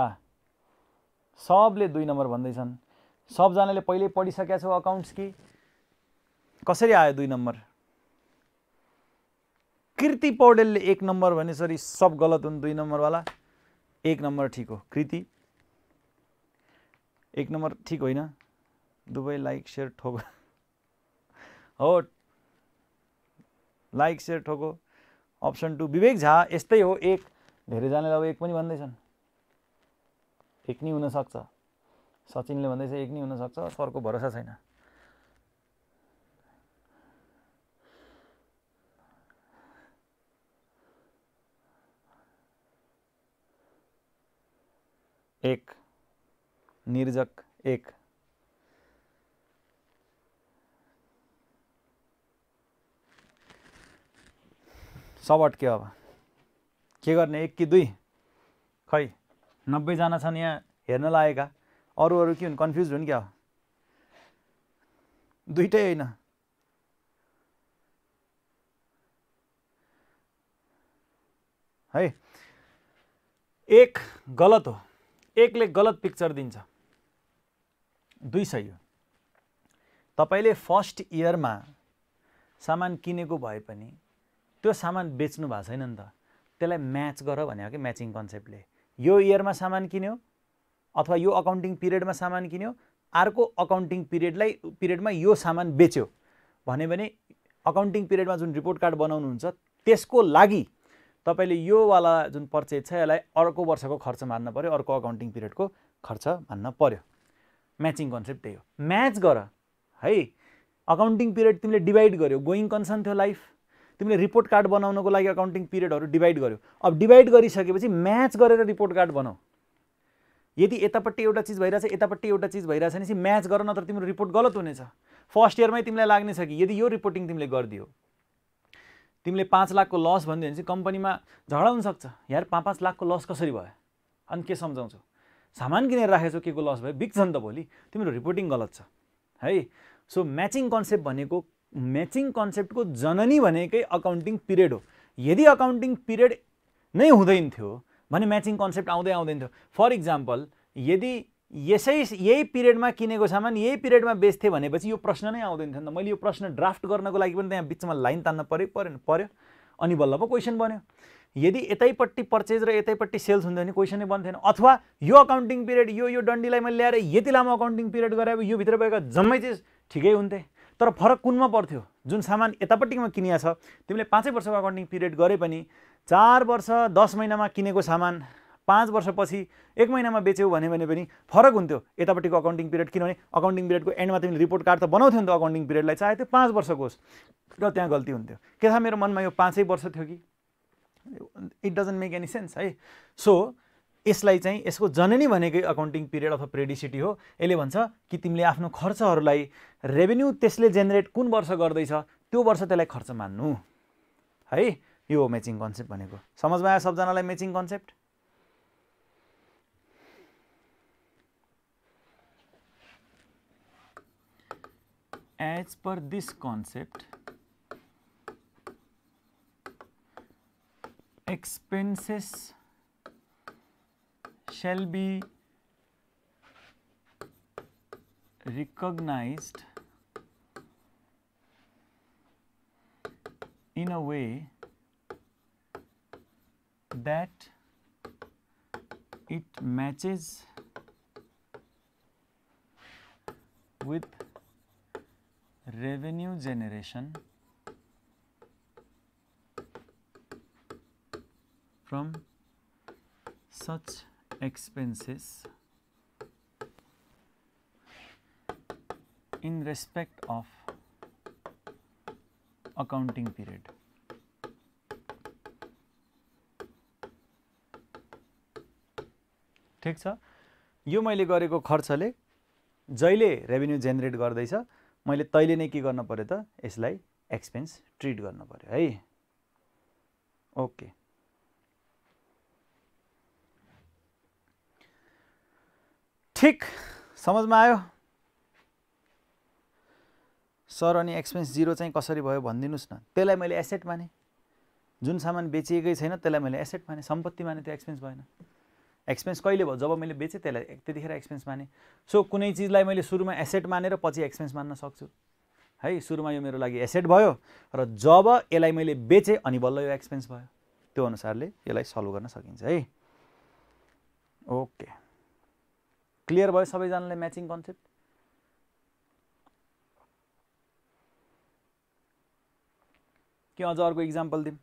सबले दुई नम्बर भन्दैछन् सबजनाले पहिल्यै पढिसकेका छौ अकाउन्ट्स कि कसरी आयो दुई नम्बर कृति पौडेलले एक नम्बर भने सरी सब गलत हुन् दुई नम्बरवाला एक नम्बर ठिक हो कृति एक नम्बर ठिक होइन दुवै लाइक सेयर ठोको हो लाइक सेयर ठोको अप्सन टू विवेक झा ये हो एक धेरैजनाले अब एक भी भैया एक होता सचिन ने भन्दैछ एक होता सर को भरोसा छैन एक निर्जक एक सवट के अब के गर्ने एक कि दुई खै नब्बेजना छन् यहाँ हेर्न लागेका अरू अरू के हुन् कन्फ्युज हुन् क्या दुइटै होइन है एक गलत हो एकले गलत पिक्चर दिन्छ दुई सही हो तपाईँले फर्स्ट इयरमा सामान किनेको भए पनि त्यो सामान बेच्नु भएको छैन नि त त्यसलाई म्याच गर भनेको कि म्याचिङ कन्सेप्टले यो इयरमा सामान किन्यो अथवा यो अकाउन्टिङ पिरियडमा सामान किन्यो अर्को अकाउन्टिङ पिरियडलाई पिरियडमा यो सामान बेच्यो भन्यो भने अकाउन्टिङ पिरियडमा जुन रिपोर्ट कार्ड बनाउनुहुन्छ त्यसको लागि तपाईँले योवाला जुन पर्चेज छ यसलाई अर्को वर्षको खर्च मान्न पऱ्यो अर्को अकाउन्टिङ पिरियडको खर्च मान्न पऱ्यो म्याचिङ कन्सेप्ट त्यही हो म्याच गर है अकाउन्टिङ पिरियड तिमीले डिभाइड गर्यो गोइङ कन्सर्न थियो लाइफ तिमीले रिपोर्ट कार्ड बनाउनको लागि अकाउन्टिङ पिरियडहरू डिभाइड गर्यो अब डिभाइड गरिसकेपछि म्याच गरेर रिपोर्ट कार्ड बनाऊ यदि यतापट्टि एउटा चिज भइरहेछ यतापट्टि एउटा चिज भइरहेछ भनेपछि म्याच गर नत्र तिम्रो रिपोर्ट गलत हुनेछ फर्स्ट इयरमै तिमीलाई लाग्नेछ कि यदि यो रिपोर्टिङ तिमीले गरिदियो तिमीले पाँच लाखको लस भनिदियो भने चाहिँ कम्पनीमा झगडा हुनसक्छ यार पाँच पाँच लाखको लस कसरी भयो अनि के सम्झाउँछौ सामान किनेर राखेछौ के को लस भयो बिग्छ नि त भोलि तिम्रो रिपोर्टिङ गलत छ है सो म्याचिङ कन्सेप्ट भनेको म्याचिङ कन्सेप्टको जननी भनेकै अकाउन्टिङ पिरियड हो यदि अकाउन्टिङ पिरियड नै हुँदैन थियो भने म्याचिङ कन्सेप्ट आउँदै आउँदैन थियो फर इक्जाम्पल यदि यसै यही पिरियडमा किनेको सामान यही पिरियडमा बेच्थेँ भनेपछि यो प्रश्न नै आउँदैन थियो नि त मैले यो प्रश्न ड्राफ्ट गर्नको लागि पनि त्यहाँ बिचमा लाइन तान्न पऱ्यो परेन पऱ्यो अनि बल्ल पो क्वेसन बन्यो यदि यतैपट्टि पर्चेज र यतैपट्टि सेल्स हुन्थ्यो भने नै बन्थेन अथवा यो अकाउन्टिङ पिरियड यो यो डन्डीलाई मैले ल्याएर यति लामो अकाउन्टिङ पिरियड गरायो यो भित्र भएका जम्मै चिज ठिकै हुन्थेँ तर फरक कुनमा पर्थ्यो जुन सामान यतापट्टिमा किनिया छ तिमीले पाँचै वर्षको अकाउन्टिङ पिरियड गरे पनि चार वर्ष दस महिनामा किनेको सामान पाँच वर्षपछि एक महिनामा बेच्यौ भने पनि फरक हुन्थ्यो यतापट्टिको अकाउन्टिङ पिरियड किनभने अकाउन्टिङ पिरियडको एन्डमा तिमीले रिपोर्ट कार्ड त बनाउँथ्यौ नि त अकाउन्टिङ पिरियडलाई चाहे त्यो पाँच वर्षको होस् र त्यहाँ गल्ती हुन्थ्यो के थाहा मेरो मनमा यो पाँचै वर्ष थियो कि it doesn't make any sense है सो यसलाई चाहिँ यसको जननी भनेकै अकाउन्टिङ पिरियड अफ प्रेडिसिटी हो यसले भन्छ कि तिमीले आफ्नो खर्चहरूलाई रेभेन्यू त्यसले जेनेरेट कुन वर्ष गर्दैछ त्यो वर्ष त्यसलाई खर्च मान्नु है यो हो म्याचिङ कन्सेप्ट भनेको समझमा आयो सबजनालाई matching concept as per this concept expenses shall be recognized in a way that it matches with revenue generation from such expenses in respect of accounting period. ठिक छ यो मैले गरेको खर्चले जहिले रेभेन्यू जेनेरेट गर्दैछ मैले तैँले नै के गर्नु पऱ्यो त यसलाई एक्सपेन्स ट्रिट गर्नु पऱ्यो है ओके ठिक समझमा आयो सर अनि एक्सपेन्स जिरो चाहिँ कसरी भयो भनिदिनुहोस् न त्यसलाई मैले एसेट माने जुन सामान बेचिएकै छैन त्यसलाई मैले एसेट माने सम्पत्ति माने त्यो एक्सपेन्स भएन एक्सपेन्स कहिले भयो जब मैले बेचेँ त्यसलाई त्यतिखेर एक्सपेन्स माने सो कुनै चिजलाई मैले सुरुमा एसेट मानेर पछि एक्सपेन्स मान्न सक्छु है सुरुमा यो मेरो लागि एसेट भयो र जब यसलाई मैले बेचेँ अनि बल्ल यो एक्सपेन्स भयो त्यो अनुसारले यसलाई सल्भ गर्न सकिन्छ है ओके क्लियर भयो सबैजनालाई म्याचिङ कन्सेप्ट के अझ अर्को इक्जाम्पल दिउँ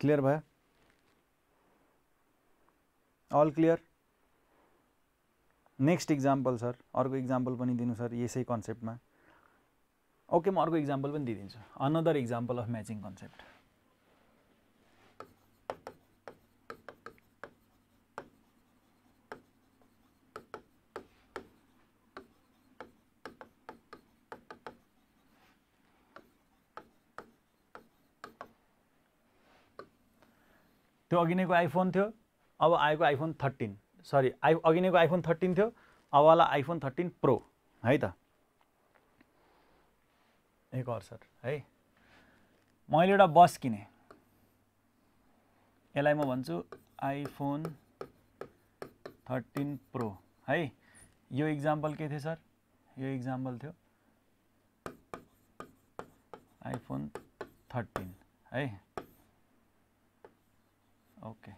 क्लियर भाई all clear next example sir अर्क इक्जाम्पल पनि दिनु सर कंसेप्ट में ओके म इक्जापल इक्जाम्पल पनि another example of matching concept त्यो अघिनेको आइफोन थियो अब आएको आइफोन थर्टिन सरी आइ अघिनेको आइफोन थर्टिन थियो अब होला आइफोन थर्टिन प्रो है त एक सर है मैले एउटा बस किने यसलाई म भन्छु आइफोन थर्टिन प्रो है यो इक्जाम्पल के थियो सर यो इक्जाम्पल थियो आइफोन थर्टिन है ओके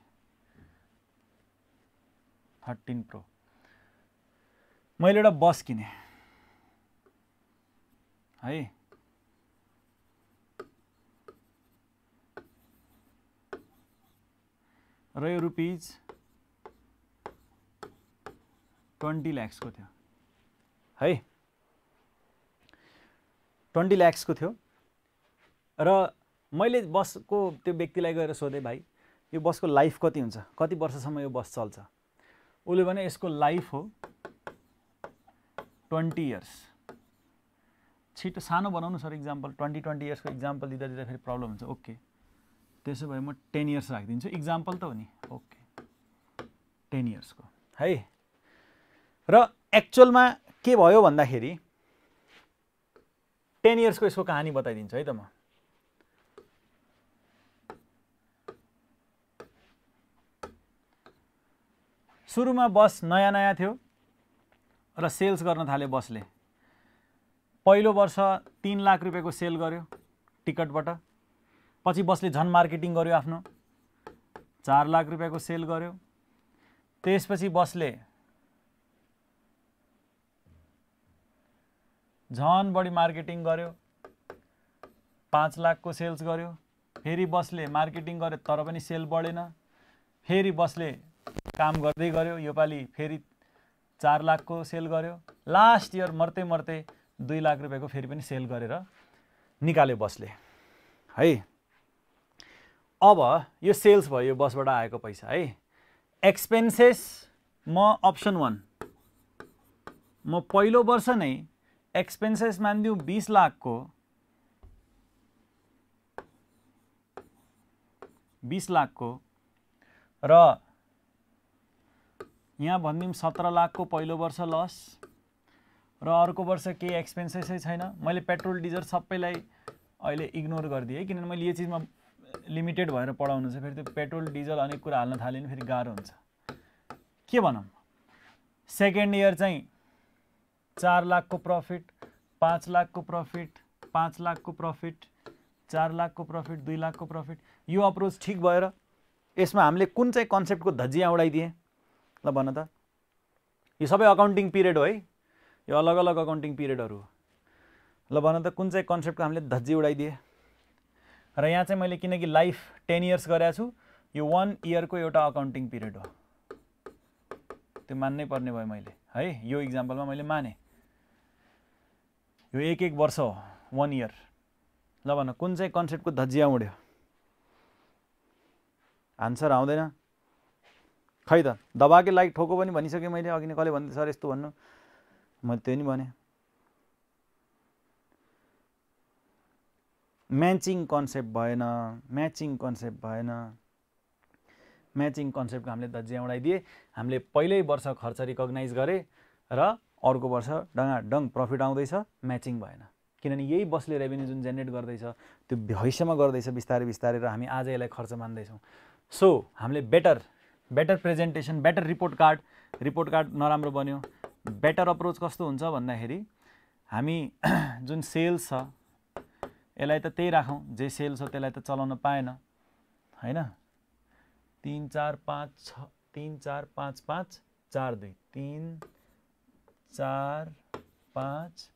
13 प्रो मैले एउटा बस किने है र यो रुपिज ट्वेन्टी ल्याक्सको थियो है ट्वेन्टी ल्याक्सको थियो र मैले बसको त्यो व्यक्तिलाई गएर सोधेँ भाइ यो बसको लाइफ कति हुन्छ कति वर्षसम्म यो बस चल्छ उसले भने यसको लाइफ हो ट्वेन्टी इयर्स छिटो सानो बनाउनु सर इक्जाम्पल ट्वेन्टी ट्वेन्टी इयर्सको इक्जाम्पल दिँदा दिँदा फेरि प्रब्लम हुन्छ ओके त्यसो भए म टेन इयर्स राखिदिन्छु इक्जाम्पल त हो नि ओके टेन इयर्सको है र एक्चुअलमा के भयो भन्दाखेरि टेन इयर्सको यसको कहानी बताइदिन्छु है त म सुरुमा बस नयाँ नयाँ थियो र सेल्स गर्न थाल्यो बसले पहिलो वर्ष तिन लाख रुपियाँको सेल गर्यो टिकटबाट पछि बसले झन मार्केटिङ गर्यो आफ्नो चार लाख रुपियाँको सेल गर्यो त्यसपछि बसले झन बढी मार्केटिङ गर्यो पाँच लाखको सेल्स गर्यो फेरि बसले मार्केटिङ गर्यो तर पनि सेल बढेन फेरि बसले काम गर्दै गऱ्यो योपालि फेरि चार लाखको सेल गर्यो लास्ट इयर मर्ते मर्ते दुई लाख रुपियाँको फेरि पनि सेल गरेर निकाल्यो बसले है अब यो सेल्स भयो यो बसबाट आएको पैसा है एक्सपेन्सेस म अप्सन वान म पहिलो वर्ष नै एक्सपेन्सेस मानिदिउँ बिस लाखको बिस लाखको र यहाँ भनिदिउँ सत्र लाखको पहिलो वर्ष लस र अर्को वर्ष केही एक्सपेन्सेसै छैन मैले पेट्रोल डिजल सबैलाई अहिले इग्नोर गरिदिएँ है किनभने मैले यो चिजमा लिमिटेड भएर पढाउनु छ फेरि त्यो पेट्रोल डिजल अनेक कुरा हाल्न थाल्यो भने फेरि गाह्रो हुन्छ के भनौँ सेकेन्ड इयर चाहिँ चार लाखको प्रफिट पाँच लाखको प्रफिट पाँच लाखको प्रफिट चार लाखको प्रफिट दुई लाखको प्रफिट यो अप्रोच ठिक भएर यसमा हामीले कुन चाहिँ कन्सेप्टको धजिया उडाइदिएँ ल भन त यो सबै अकाउन्टिङ पिरियड हो है यो अलग अलग अकाउन्टिङ पिरियडहरू हो ल भन त कुन चाहिँ कन्सेप्टको हामीले धज्जी उडाइदिएँ र यहाँ चाहिँ मैले किनकि लाइफ टेन इयर्स गरेको छु यो वान इयरको एउटा अकाउन्टिङ पिरियड हो त्यो मान्नै पर्ने भयो मैले है यो इक्जाम्पलमा मैले माने यो एक एक वर्ष हो वान इयर ल भन कुन चाहिँ कन्सेप्टको धज्जिया उड्यो आन्सर आउँदैन खै त दबाकै लागि ठोको पनि भनिसकेँ मैले अघि नै कसले भन्दै सर यस्तो भन्नु मैले त्यो नि भने म्याचिङ कन्सेप्ट भएन म्याचिङ कन्सेप्ट भएन म्याचिङ कन्सेप्टको हामीले उडाइदिए हामीले पहिल्यै वर्ष खर्च रिकग्नाइज गरे र अर्को वर्ष डङ प्रफिट आउँदैछ म्याचिङ भएन किनभने यही बसले रेभेन्यू जुन जेनेरेट गर्दैछ त्यो भविष्यमा गर्दैछ बिस्तारै बिस्तारै र हामी आज यसलाई खर्च मान्दैछौँ सो हामीले better better presentation better report card report card नराम्रो बन्यो बेटर अप्रोच कस्तो हुन्छ भन्दाखेरि हामी जुन सेल्स छ यसलाई त त्यही राखौँ जे सेल छ त्यसलाई त चलाउन पाएन होइन तिन चार पाँच छ तिन चार पाँच पाँच चार दुई तिन चार पाँच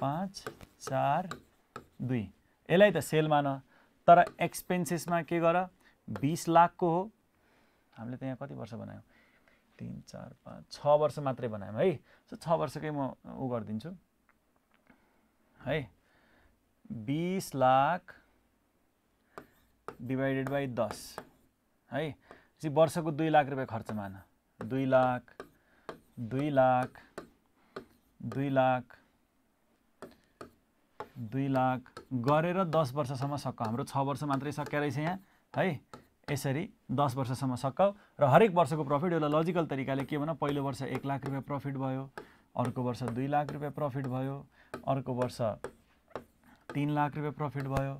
पाँच चार दुई यसलाई त सेल मान तर एक्सपेन्सेसमा के गर बिस लाखको हो हामीले त यहाँ कति वर्ष बनायौँ तिन चार पाँच छ वर्ष मात्रै बनायौँ है सो छ वर्षकै म ऊ गरिदिन्छु है बिस लाख डिभाइडेड बाई दस है चाहिँ वर्षको दुई लाख रुपियाँ खर्च मान दुई लाख दुई लाख दुई लाख दुई लाख गरेर दस वर्षसम्म सक्क हाम्रो छ वर्ष मात्रै सकिया रहेछ यहाँ है यसरी दस वर्षसम्म सक्काउ र हरेक वर्षको प्रफिट एउटा लजिकल तरिकाले के भन पहिलो वर्ष एक लाख रुपियाँ प्रफिट भयो अर्को वर्ष दुई लाख रुपियाँ प्रफिट भयो अर्को वर्ष तिन लाख रुपियाँ प्रफिट भयो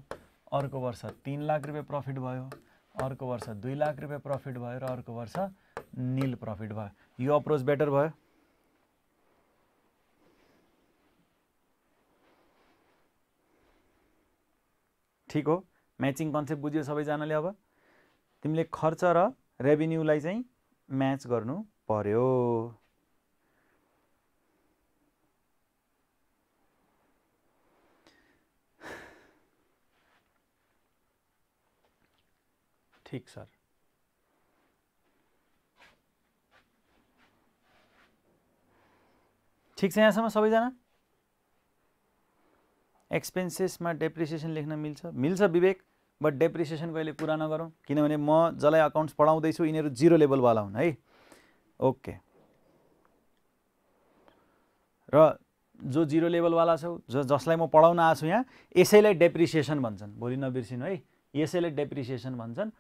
अर्को वर्ष तिन लाख रुपियाँ प्रफिट भयो अर्को वर्ष दुई लाख रुपियाँ प्रफिट भयो र अर्को वर्ष निल प्रफिट भयो यो अप्रोच बेटर भयो ठिक हो म्याचिङ कन्सेप्ट बुझ्यो सबैजनाले अब तिमीले खर्च र रेभिन्यूलाई चाहिँ म्याच गर्नु पर्यो ठिक सर ठिक छ यहाँसम्म सबैजना एक्सपेन्सेसमा डेप्रिसिएसन लेख्न मिल्छ मिल्छ विवेक बट डेप्रिसिएसन कहिले पुरा नगरौँ किनभने म जसलाई अकाउन्ट्स पढाउँदैछु यिनीहरू जिरो लेभलवाला हुन् है ओके र जो जिरो लेभलवाला छौ जो जसलाई म पढाउन आएको छु यहाँ यसैलाई डेप्रिसिएसन भन्छन् भोलि नबिर्सिनु है यसैलाई डेप्रिसिएसन भन्छन्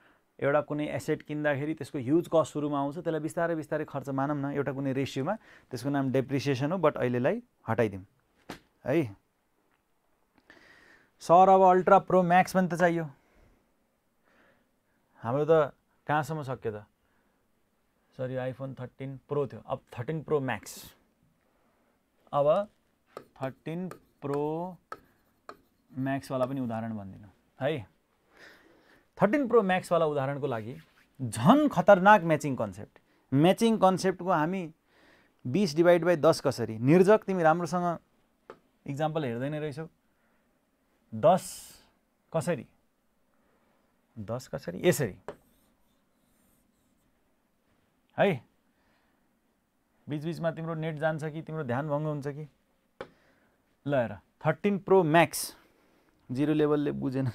एउटा कुनै एसेट किन्दाखेरि त्यसको ह्युज कस्ट सुरुमा आउँछ त्यसलाई बिस्तारै बिस्तारै खर्च मानौँ न एउटा कुनै रेसियोमा त्यसको नाम डेप्रिसिएसन हो बट अहिलेलाई हटाइदिउँ है सर अब अल्ट्रा प्रो म्याक्स पनि त चाहियो हाम्रो त कहाँसम्म सक्यो त सरी आइफोन थर्टिन प्रो थियो अब थर्टिन प्रो म्याक्स अब थर्टिन प्रो म्याक्सवाला पनि उदाहरण भनिदिनु है थर्टिन प्रो म्याक्सवाला उदाहरणको लागि झन् खतरनाक म्याचिङ कन्सेप्ट म्याचिङ कन्सेप्टको हामी बिस डिभाइड बाई दस कसरी निर्जक तिमी राम्रोसँग इक्जाम्पल हेर्दैन रहेछौ दस कसरी दस कसरी यसरी है बिच बिचमा तिम्रो नेट जान्छ कि तिम्रो ध्यान भङ्ग हुन्छ कि ल हेर थर्टिन प्रो म्याक्स जिरो लेभलले बुझेन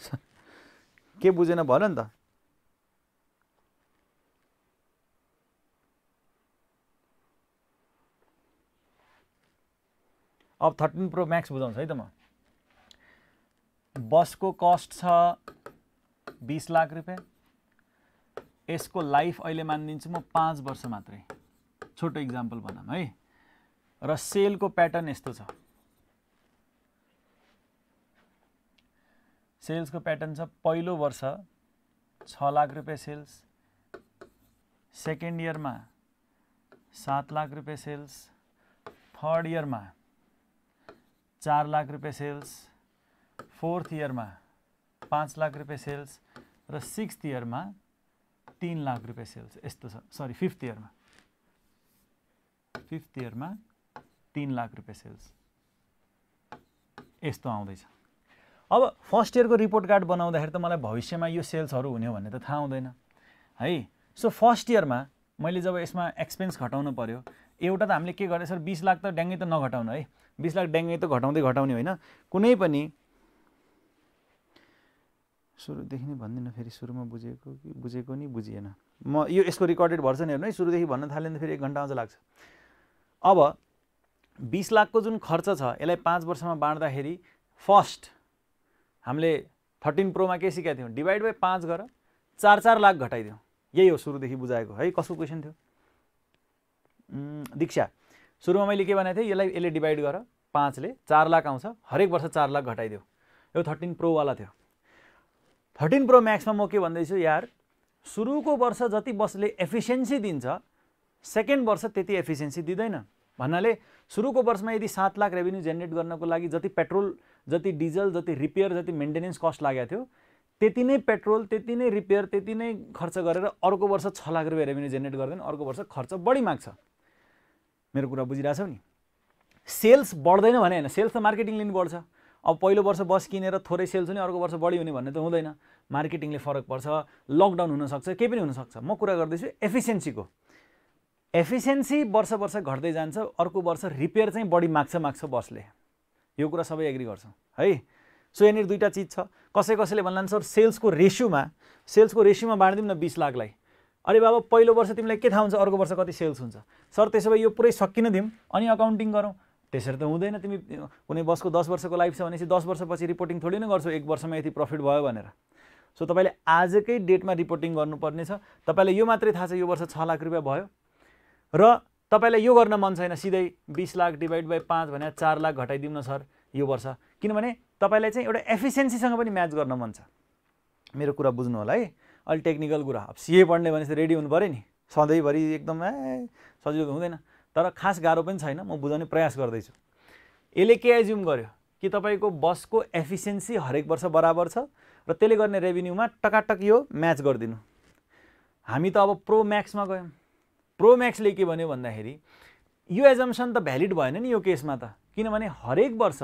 के बुझेन भन नि त अब थर्टिन प्रो म्याक्स बुझाउँछु है त म बसको कस्ट छ बिस लाख रुपियाँ यसको लाइफ अहिले मानिदिन्छु म पाँच वर्ष मात्रै छोटो इक्जाम्पल भनौँ है र सेलको प्याटर्न यस्तो छ सेल्सको प्याटर्न छ पहिलो वर्ष छ लाख रुपियाँ सेल्स सेकेन्ड इयरमा सात लाख रुपियाँ सेल्स थर्ड इयरमा चार लाख रुपियाँ सेल्स फोर्थ इयरमा पाँच लाख रुपियाँ सेल्स र सिक्स्थ इयरमा तिन लाख रुपियाँ सेल्स यस्तो छ सरी फिफ्थ इयरमा फिफ्थ इयरमा तिन लाख रुपियाँ सेल्स यस्तो आउँदैछ अब फर्स्ट इयरको रिपोर्ट कार्ड बनाउँदाखेरि त मलाई भविष्यमा यो सेल्सहरू हुने भन्ने त थाहा हुँदैन है सो फर्स्ट इयरमा मैले जब यसमा एक्सपेन्स घटाउनु पऱ्यो एउटा त हामीले के गर्ने सर बिस लाख त ड्याङ्गै त नघटाउनु है बिस लाख ड्याङ्गै त घटाउँदै घटाउने होइन कुनै पनि सुरुदेखि नै भन्दिनँ फेरि सुरुमा बुझेको कि बुझेको नि बुझिएन म यो यसको रेकर्डेड भर्जन हेर्नु है सुरुदेखि भन्न थाल्यो भने फेरि एक घन्टा अझ लाग्छ अब बिस लाखको जुन खर्च छ यसलाई पाँच वर्षमा बाँड्दाखेरि फर्स्ट हामीले थर्टिन प्रोमा के सिकाएको थियौँ डिभाइड बाई पाँच गर चार चार लाख घटाइदिउँ यही हो सुरुदेखि बुझाएको है कसको क्वेसन थियो दीक्षा सुरुमा मैले के भनेको थिएँ यसलाई यसले डिभाइड गर पाँचले चार लाख आउँछ हरेक वर्ष चार लाख घटाइदेऊ यो थर्टिन प्रोवाला थियो थर्टिन प्रो म्याक्समा म के भन्दैछु यार सुरुको वर्ष जति बसले एफिसियन्सी दिन्छ सेकेन्ड वर्ष त्यति एफिसियन्सी दिँदैन भन्नाले सुरुको वर्षमा यदि सात लाख रेभेन्यू जेनेरेट गर्नको लागि जति पेट्रोल जति डिजल जति रिपेयर जति मेन्टेनेन्स कस्ट लागेको थियो त्यति नै पेट्रोल त्यति नै रिपेयर त्यति नै खर्च गरेर अर्को वर्ष छ लाख रुपियाँ रेभेन्यू जेनेरेट गर्दैन अर्को वर्ष खर्च बढी माग्छ मेरो कुरा बुझिरहेछौ नि सेल्स बढ्दैन भने होइन सेल्स त मार्केटिङले नि बढ्छ अब पहिलो वर्ष बस किनेर थोरै सेल्स हुने अर्को वर्ष बढी हुने भन्ने त हुँदैन मार्केटिङले फरक पर्छ लकडाउन हुनसक्छ केही पनि हुनसक्छ म कुरा गर्दैछु एफिसियन्सीको एफिसियन्सी वर्ष वर्ष घट्दै जान्छ अर्को वर्ष रिपेयर चाहिँ बढी माग्छ माग्छ बसले यो कुरा सबै एग्री गर्छौँ है सो यहाँनिर दुईवटा चिज छ कसै कसैले भन्लान् सर सेल्सको रेसियोमा सेल्सको रेसियोमा बाँडिदिउँ न बिस लाखलाई अरे बाबा पहिलो वर्ष तिमीलाई के थाहा हुन्छ अर्को वर्ष कति सेल्स हुन्छ सर त्यसो भए यो पुरै सकिन दिउँ अनि अकाउन्टिङ गरौँ त्यसरी त हुँदैन तिमी कुनै बसको दस वर्षको लाइफ छ भनेपछि दस वर्षपछि रिपोर्टिङ थोडी नै गर्छौ एक वर्षमा यति प्रफिट भयो भनेर सो तपाईँले आजकै डेटमा रिपोर्टिङ गर्नुपर्ने छ तपाईँलाई यो मात्रै थाहा छ यो वर्ष छ लाख रुपियाँ भयो र तपाईँलाई यो गर्न मन छैन सिधै बिस लाख डिभाइड बाई पाँच भनेर चार लाख घटाइदिउँ न सर यो वर्ष किनभने तपाईँलाई चाहिँ एउटा एफिसियन्सीसँग पनि म्याच गर्न मन छ मेरो कुरा बुझ्नु होला है अलि टेक्निकल कुरा अब सिए पढ्ने भनेपछि रेडी हुनु पऱ्यो नि सधैँभरि एकदम सजिलो त हुँदैन तर खास गाह्रो पनि छैन म बुझाउने प्रयास गर्दैछु यसले के एज्युम गर्यो कि तपाईँको बसको एफिसियन्सी हरेक वर्ष बराबर छ र त्यसले गर्ने रेभिन्यूमा टकाटक यो म्याच गरिदिनु हामी त अब प्रो म्याक्समा गयौँ प्रो म्याक्सले के भन्यो भन्दाखेरि यो एजम्सन त भ्यालिड भएन नि यो केसमा त किनभने हरेक वर्ष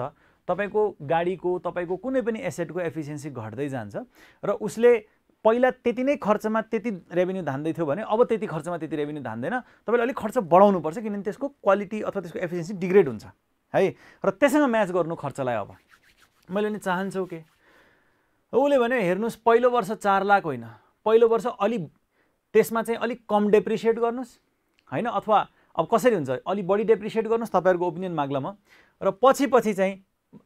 तपाईँको गाडीको तपाईँको कुनै पनि एसेटको एफिसियन्सी घट्दै जान्छ र उसले पहिला त्यति नै खर्चमा त्यति रेभेन्यू धान्दै थियो भने अब त्यति खर्चमा त्यति रेभेन्यू धान्दैन तपाईँले अलिक खर्च बढाउनुपर्छ किनभने त्यसको क्वालिटी अथवा त्यसको एफिसियन्सी डिग्रेड हुन्छ है र त्यसँग म्याच गर्नु खर्चलाई अब मैले नि चाहन्छु के उसले भन्यो हेर्नुहोस् पहिलो वर्ष चार लाख होइन पहिलो वर्ष अलिक त्यसमा चाहिँ अलिक कम डेप्रिसिएट गर्नुहोस् होइन अथवा अब कसरी हुन्छ अलिक बढी डेप्रिसिएट गर्नुहोस् तपाईँहरूको ओपिनियन माग्ला म र पछि पछि चाहिँ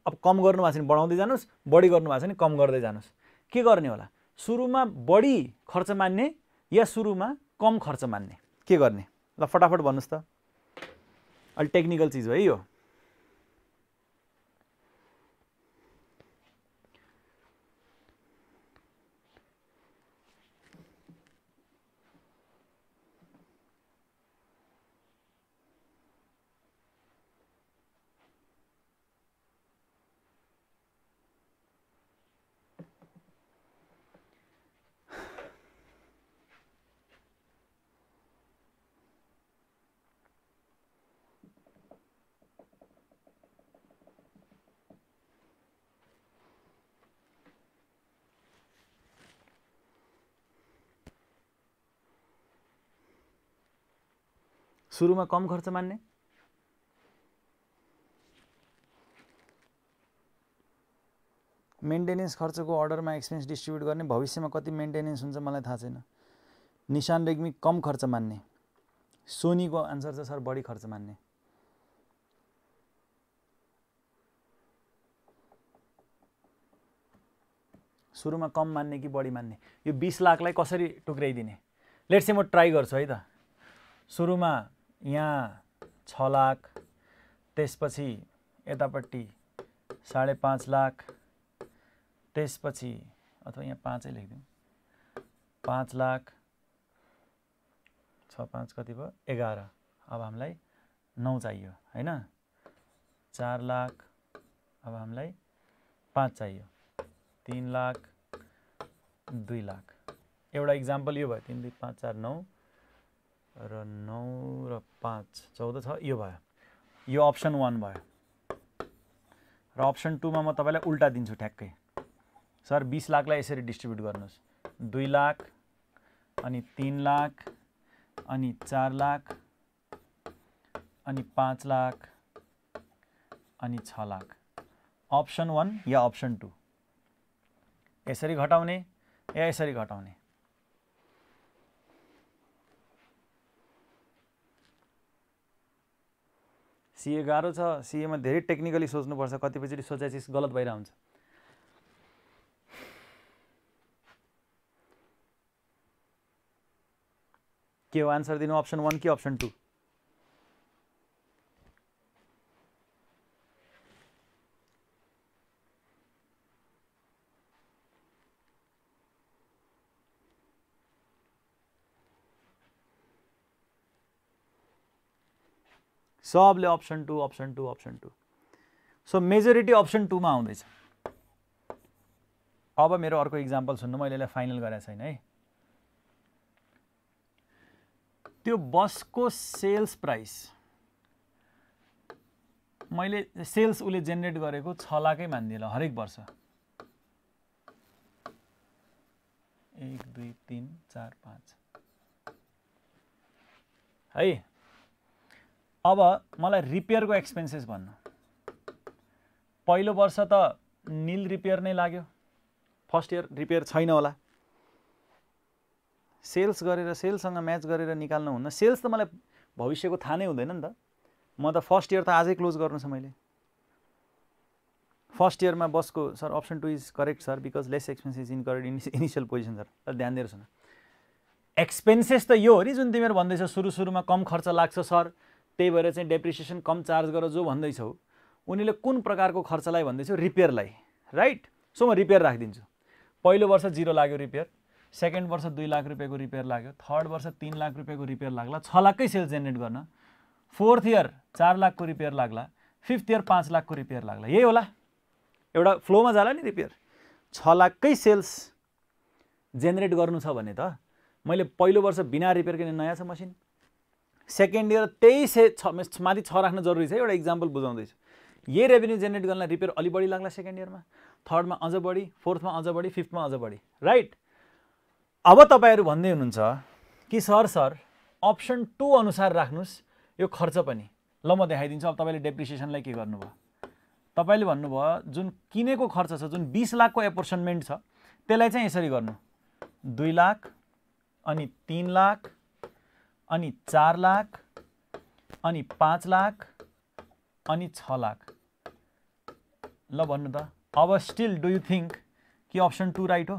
अब कम गर्नुभएको छ भने बढाउँदै जानुहोस् बढी गर्नुभएको छ भने कम गर्दै जानुहोस् के गर्ने होला सुरुमा बढी खर्च मान्ने या सुरुमा कम खर्च मान्ने के गर्ने ल फटाफट भन्नुहोस् त अलि टेक्निकल चिज हो है यो सुरुमा कम खर्च मान्ने मेन्टेनेन्स खर्चको अर्डरमा एक्सपेन्स डिस्ट्रिब्युट गर्ने भविष्यमा कति मेन्टेनेन्स हुन्छ मलाई थाहा छैन निशान रेग्मी कम खर्च मान्ने सोनीको आन्सर छ सर बढी खर्च मान्ने सुरुमा कम मान्ने कि बढी मान्ने यो बिस लाखलाई कसरी टुक्राइदिने लेट्स चाहिँ म ट्राई गर्छु है त सुरुमा यहाँ छ लाख त्यसपछि यतापट्टि साढे पाँच लाख त्यसपछि अथवा यहाँ पाँचै लेखिदिउँ पाँच लाख छ पाँच कति भयो एघार अब हामीलाई नौ चाहियो होइन चार लाख अब हामीलाई पाँच चाहियो तिन लाख दुई लाख एउटा इक्जाम्पल यो भयो तिन दुई पाँच चार नौ र नौ र पाँच चौध छ यो भयो यो अप्सन वान भयो र अप्सन टूमा म तपाईँलाई उल्टा दिन्छु ठ्याक्कै सर बिस लाखलाई यसरी डिस्ट्रिब्युट गर्नुहोस् दुई लाख अनि तिन लाख अनि चार लाख अनि पाँच लाख अनि छ लाख अप्सन वान या अप्सन टू यसरी घटाउने या यसरी घटाउने सिए गाह्रो छ सिएमा धेरै टेक्निकली सोच्नुपर्छ कतिपयचोटि सोचाइ चिज गलत भइरहेको हुन्छ के हो आन्सर दिनु अप्सन वान कि अप्सन टू सबले option two option two option two so majority option टूमा आउँदैछ अब मेरो अर्को इक्जाम्पल सुन्नु मैले यसलाई फाइनल गराएको छैन है त्यो बसको सेल्स प्राइस मैले सेल्स उसले जेनेरेट गरेको छ लाखै मानिदिएँ हरेक वर्ष एक दुई तिन चार पाँच है अब मलाई रिपेयरको एक्सपेन्सेस भन्नु पहिलो वर्ष त निल रिपेयर नै लाग्यो फर्स्ट इयर रिपेयर छैन होला सेल्स गरेर सेल्ससँग म्याच गरेर निकाल्नु हुन्न सेल्स त मलाई भविष्यको थाहा नै हुँदैन नि त म त फर्स्ट इयर त आजै क्लोज गर्नु छ मैले फर्स्ट इयरमा बसको sir option two is correct sir because less expenses in correct initial position sir ध्यान दिएर सुन एक्सपेन्सेस त यो हो नि जुन तिमीहरू भन्दैछ सुरु सुरुमा कम खर्च लाग्छ सर त्यही भएर चाहिँ डेप्रिसिएसन कम चार्ज गरेर जो भन्दैछौ उनीले कुन प्रकारको खर्चलाई भन्दैछौ रिपेयरलाई राइट सो म रिपेयर राखिदिन्छु पहिलो वर्ष जिरो लाग्यो रिपेयर सेकेन्ड वर्ष दुई लाख रुपियाँको रिपेयर लाग्यो थर्ड वर्ष तिन लाख रुपियाँको रिपेयर लाग्ला छ लाखकै सेल्स जेनेरेट गर्न फोर्थ इयर चार लाखको रिपेयर लाग्ला फिफ्थ इयर पाँच लाखको रिपेयर लाग्ला यही होला एउटा फ्लोमा जाला नि रिपेयर छ लाखकै सेल्स जेनेरेट गर्नु छ भने त मैले पहिलो वर्ष बिना रिपेयर किने नयाँ छ मसिन सेकेन्ड इयर त्यही से छ माथि छ राख्न जरुरी छ एउटा इक्जाम्पल बुझाउँदैछु यही रेभेन्यू जेनेरेट गर्न रिपेयर अलि बढी लाग्ला सेकेन्ड इयरमा थर्डमा अझ बढी फोर्थमा अझ बढी फिफ्थमा अझ बढी राइट अब तपाईँहरू भन्दै हुनुहुन्छ कि सर सर अप्सन टू अनुसार राख्नुहोस् यो खर्च पनि ल म देखाइदिन्छु अब तपाईँले डेप्रिसिएसनलाई के गर्नुभयो तपाईँले भन्नुभयो जुन किनेको खर्च छ जुन बिस लाखको एपोर्सनमेन्ट छ त्यसलाई चाहिँ यसरी गर्नु दुई लाख अनि तिन लाख अनि चार लाख अनि पाँच लाख अनि छ लाख ल भन्नु त अब स्टिल डु यु थिङ्क कि अप्सन टू राइट हो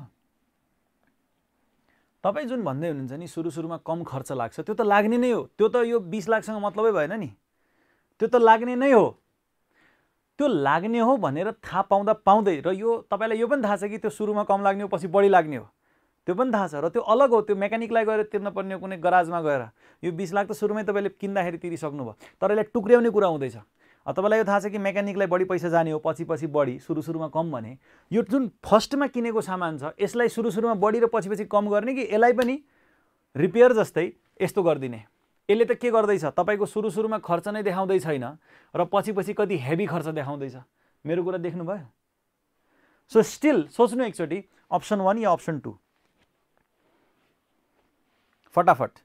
तपाईँ जुन भन्दै हुनुहुन्छ नि सुरु सुरुमा कम खर्च लाग्छ त्यो त लाग्ने नै हो त्यो त यो बिस लाखसँग मतलबै भएन नि त्यो त लाग्ने नै हो त्यो लाग्ने हो भनेर थाहा पाउँदा पाउँदै र यो तपाईँलाई यो पनि थाहा छ कि त्यो सुरुमा कम लाग्ने हो पछि बढी लाग्ने हो त्यो पनि थाहा छ र त्यो अलग हो त्यो मेकानिकलाई गएर तिर्नपर्ने कुनै गराजमा गएर यो बिस लाख त सुरुमै तपाईँले किन्दाखेरि भयो तर यसलाई टुक्र्याउने कुरा हुँदैछ तपाईँलाई यो थाहा छ कि मेकानिकलाई बढी पैसा जाने हो पछि पछि बढी सुरु सुरुमा कम भने यो जुन फर्स्टमा किनेको सामान छ यसलाई सुरु सुरुमा बढी र पछि पछि कम गर्ने कि यसलाई पनि रिपेयर जस्तै यस्तो गरिदिने यसले त के गर्दैछ तपाईँको सुरु सुरुमा खर्च नै देखाउँदै छैन र पछि पछि कति हेभी खर्च देखाउँदैछ मेरो कुरा देख्नुभयो सो स्टिल सोच्नु एकचोटि अप्सन वान या अप्सन टू फटाफट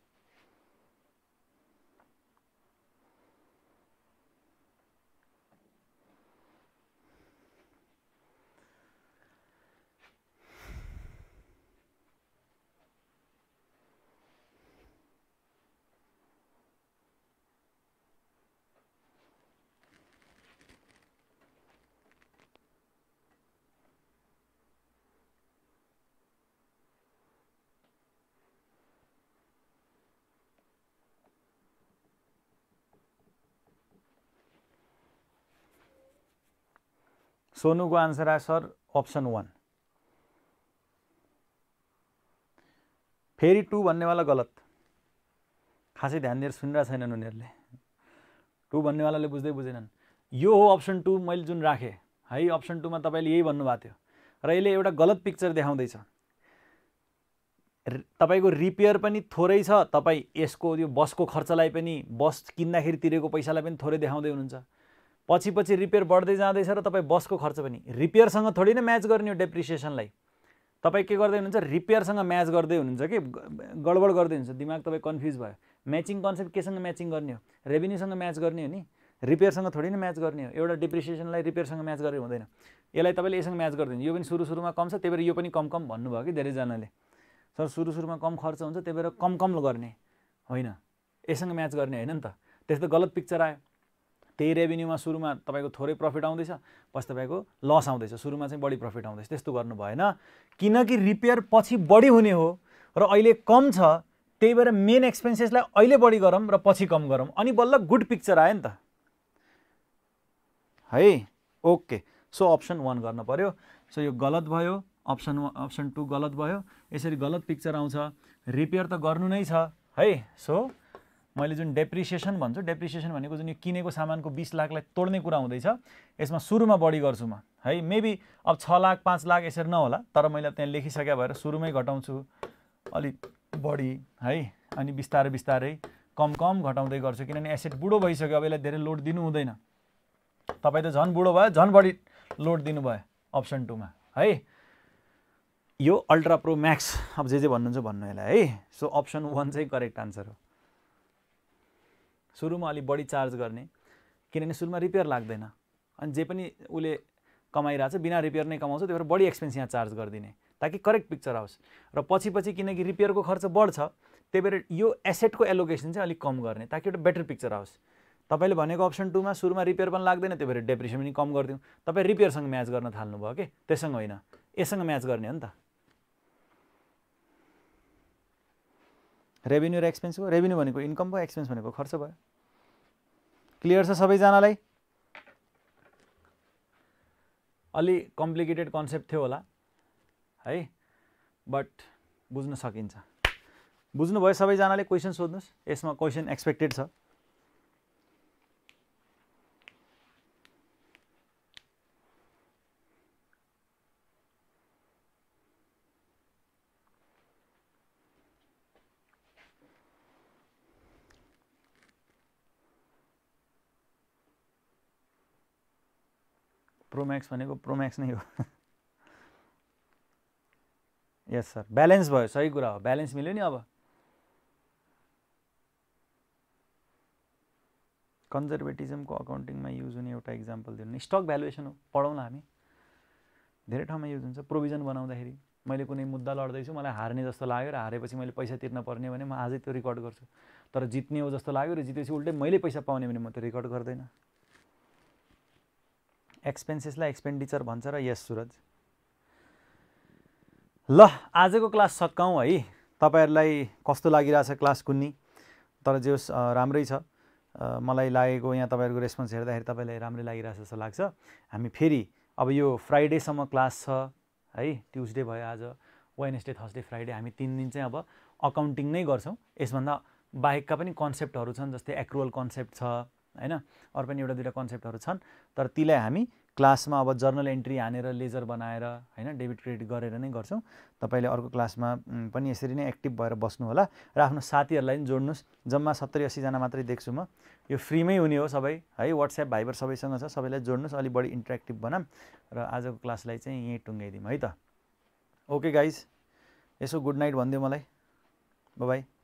सोनुको आन्सर आयो सर अप्सन वान फेरि टू भन्नेवाला गलत खासै ध्यान दिएर सुनिरहेको छैनन् उनीहरूले टु भन्नेवालाले बुझ्दै बुझेनन् यो हो अप्सन टू मैले जुन राखेँ है अप्सन टूमा तपाईँले यही भन्नुभएको थियो र यसले एउटा गलत पिक्चर देखाउँदैछ तपाईँको रिपेयर पनि थोरै छ तपाईँ यसको यो बसको खर्चलाई पनि बस किन्दाखेरि तिरेको पैसालाई पनि थोरै देखाउँदै हुनुहुन्छ पछि पछि रिपेयर बढ्दै जाँदैछ र तपाईँ बसको खर्च पनि रिपेयरसँग थोरै नै म्याच गर्ने हो डेप्रिसिएसनलाई तपाईँ के गर्दै हुनुहुन्छ रिपेयरसँग म्याच गर्दै हुनुहुन्छ कि गडबड गर्दै हुनुहुन्छ दिमाग तपाईँ कन्फ्युज भयो म्याचिङ कन्सेप्ट केसँग म्याचिङ गर्ने हो रेभेन्यूसँग म्याच गर्ने हो नि रिपेयरसँग थोरै नै म्याच गर्ने हो एउटा डिप्रिसिएसनलाई रिपेयरसँग म्याच गरेर हुँदैन यसलाई तपाईँले यसँग म्याच गरिदिनु यो पनि सुरु सुरुमा कम छ त्यही भएर यो पनि कम कम भन्नुभयो कि धेरैजनाले सर सुरु सुरुमा कम खर्च हुन्छ त्यही भएर कम कम गर्ने होइन यससँग म्याच गर्ने होइन नि त त्यस्तो गलत पिक्चर आयो त्यही रेभेन्यूमा सुरुमा तपाईँको थोरै प्रफिट आउँदैछ पछि तपाईँको लस आउँदैछ सुरुमा चाहिँ बढी प्रफिट आउँदैछ त्यस्तो गर्नु भएन किनकि रिपेयर पछि बढी हुने हो र अहिले कम छ त्यही भएर मेन एक्सपेन्सेसलाई अहिले बढी गरौँ र पछि कम गरौँ अनि बल्ल गुड पिक्चर आयो नि त है ओके सो अप्सन वान गर्न पऱ्यो सो यो गलत भयो अप्सन वान अप्सन टू गलत भयो यसरी गलत पिक्चर आउँछ रिपेयर त गर्नु नै छ है सो मैले जुन डेप्रिसिएसन भन्छु डेप्रिसिएसन भनेको जुन यो किनेको सामानको बिस लाखलाई तोड्ने कुरा हुँदैछ यसमा सुरुमा बढी गर्छु म है मेबी अब छ लाख पाँच लाख यसरी नहोला तर मैले त्यहाँ लेखिसके भएर सुरुमै घटाउँछु अलिक बढी है अनि बिस्तारै बिस्तारै कम कम घटाउँदै गर्छु किनभने एसेट बुढो भइसक्यो अब यसलाई धेरै लोड दिनु हुँदैन तपाईँ त झन् बुढो भयो झन् बढी लोड दिनु भयो अप्सन टूमा है यो अल्ट्रा प्रो म्याक्स अब जे जे भन्नुहुन्छ भन्नु यसलाई है सो अप्सन वान चाहिँ करेक्ट आन्सर हो सुरुमा अलिक बढी चार्ज गर्ने किनभने सुरुमा रिपेयर लाग्दैन अनि जे पनि उसले कमाइरहेको छ बिना रिपेयर नै कमाउँछ त्यही भएर बढी एक्सपेन्स यहाँ चार्ज गरिदिने ताकि करेक्ट पिक्चर आओस् र पछि पछि किनकि रिपेयरको खर्च बढ्छ त्यही भएर यो एसेटको एलोकेसन चाहिँ अलिक कम गर्ने ताकि एउटा बेटर पिक्चर आओस् तपाईँले भनेको अप्सन टूमा सुरुमा रिपेयर पनि लाग्दैन त्यही भएर डेप्रेसन पनि कम गरिदिउँ तपाईँ रिपेयरसँग म्याच गर्न थाल्नुभयो कि त्यसँग होइन यससँग म्याच गर्ने हो नि त रेभेन्यू र एक्सपेन्स हो रेभेन्यू भनेको इन्कम भयो एक्सपेन्स भनेको खर्च भयो क्लियर छ सबैजनालाई अलि कम्प्लिकेटेड कन्सेप्ट थियो होला है बट बुझ्न सकिन्छ बुझ्नुभयो सबैजनाले क्वेसन सोध्नुहोस् यसमा क्वेसन एक्सपेक्टेड छ प्रोम्याक्स भनेको प्रोम्याक्स नै हो यस सर ब्यालेन्स भयो सही कुरा हो ब्यालेन्स मिल्यो नि अब कन्जर्भेटिजमको अकाउन्टिङमा युज हुने एउटा इक्जाम्पल दिनु स्टक भ्यालुएसन हो पढाउँला हामी धेरै ठाउँमा युज हुन्छ प्रोभिजन बनाउँदाखेरि मैले कुनै मुद्दा लड्दैछु मलाई हार्ने जस्तो लाग्यो र हारेपछि मैले पैसा तिर्न पर्ने भने म आजै त्यो रेकर्ड गर्छु तर जित्ने हो जस्तो लाग्यो र जितेपछि उल्टै मैले पैसा पाउने भने म त्यो रेकर्ड गर्दैन एक्सपेन्सेसलाई एक्सपेन्डिचर भन्छ र यस सुरज ल आजको क्लास सक्काउँ है तपाईँहरूलाई कस्तो लागिरहेछ क्लास कुन्नी तर जे होस् राम्रै छ मलाई लागेको यहाँ तपाईँहरूको रेस्पोन्स हेर्दाखेरि तपाईँलाई राम्रै लागिरहेछ जस्तो लाग्छ हामी फेरि अब यो फ्राइडेसम्म क्लास छ है ट्युजडे भयो आज वेनेसडे थर्सडे फ्राइडे हामी तिन दिन चाहिँ अब अकाउन्टिङ नै गर्छौँ यसभन्दा बाहेकका पनि कन्सेप्टहरू छन् जस्तै एक्रुअल कन्सेप्ट छ होइन अरू पनि एउटा दुईवटा कन्सेप्टहरू छन् तर तीलाई हामी क्लासमा अब जर्नल एन्ट्री हानेर लेजर बनाएर होइन डेबिट क्रेडिट गरेर नै गर्छौँ तपाईँले अर्को क्लासमा पनि यसरी नै एक्टिभ भएर बस्नु होला र आफ्नो साथीहरूलाई पनि जोड्नुहोस् जम्मा सत्तरी अस्सीजना मात्रै देख्छु म यो फ्रीमै हुने हो सबै है वाट्सएप भाइबर सबैसँग छ सबैलाई जोड्नुहोस् अलिक बढी इन्ट्रेक्टिभ बनाऊँ र आजको क्लासलाई चाहिँ यहीँ टुङ्गाइदिउँ है त ओके गाइज यसो गुड नाइट भनिदियो मलाई बाई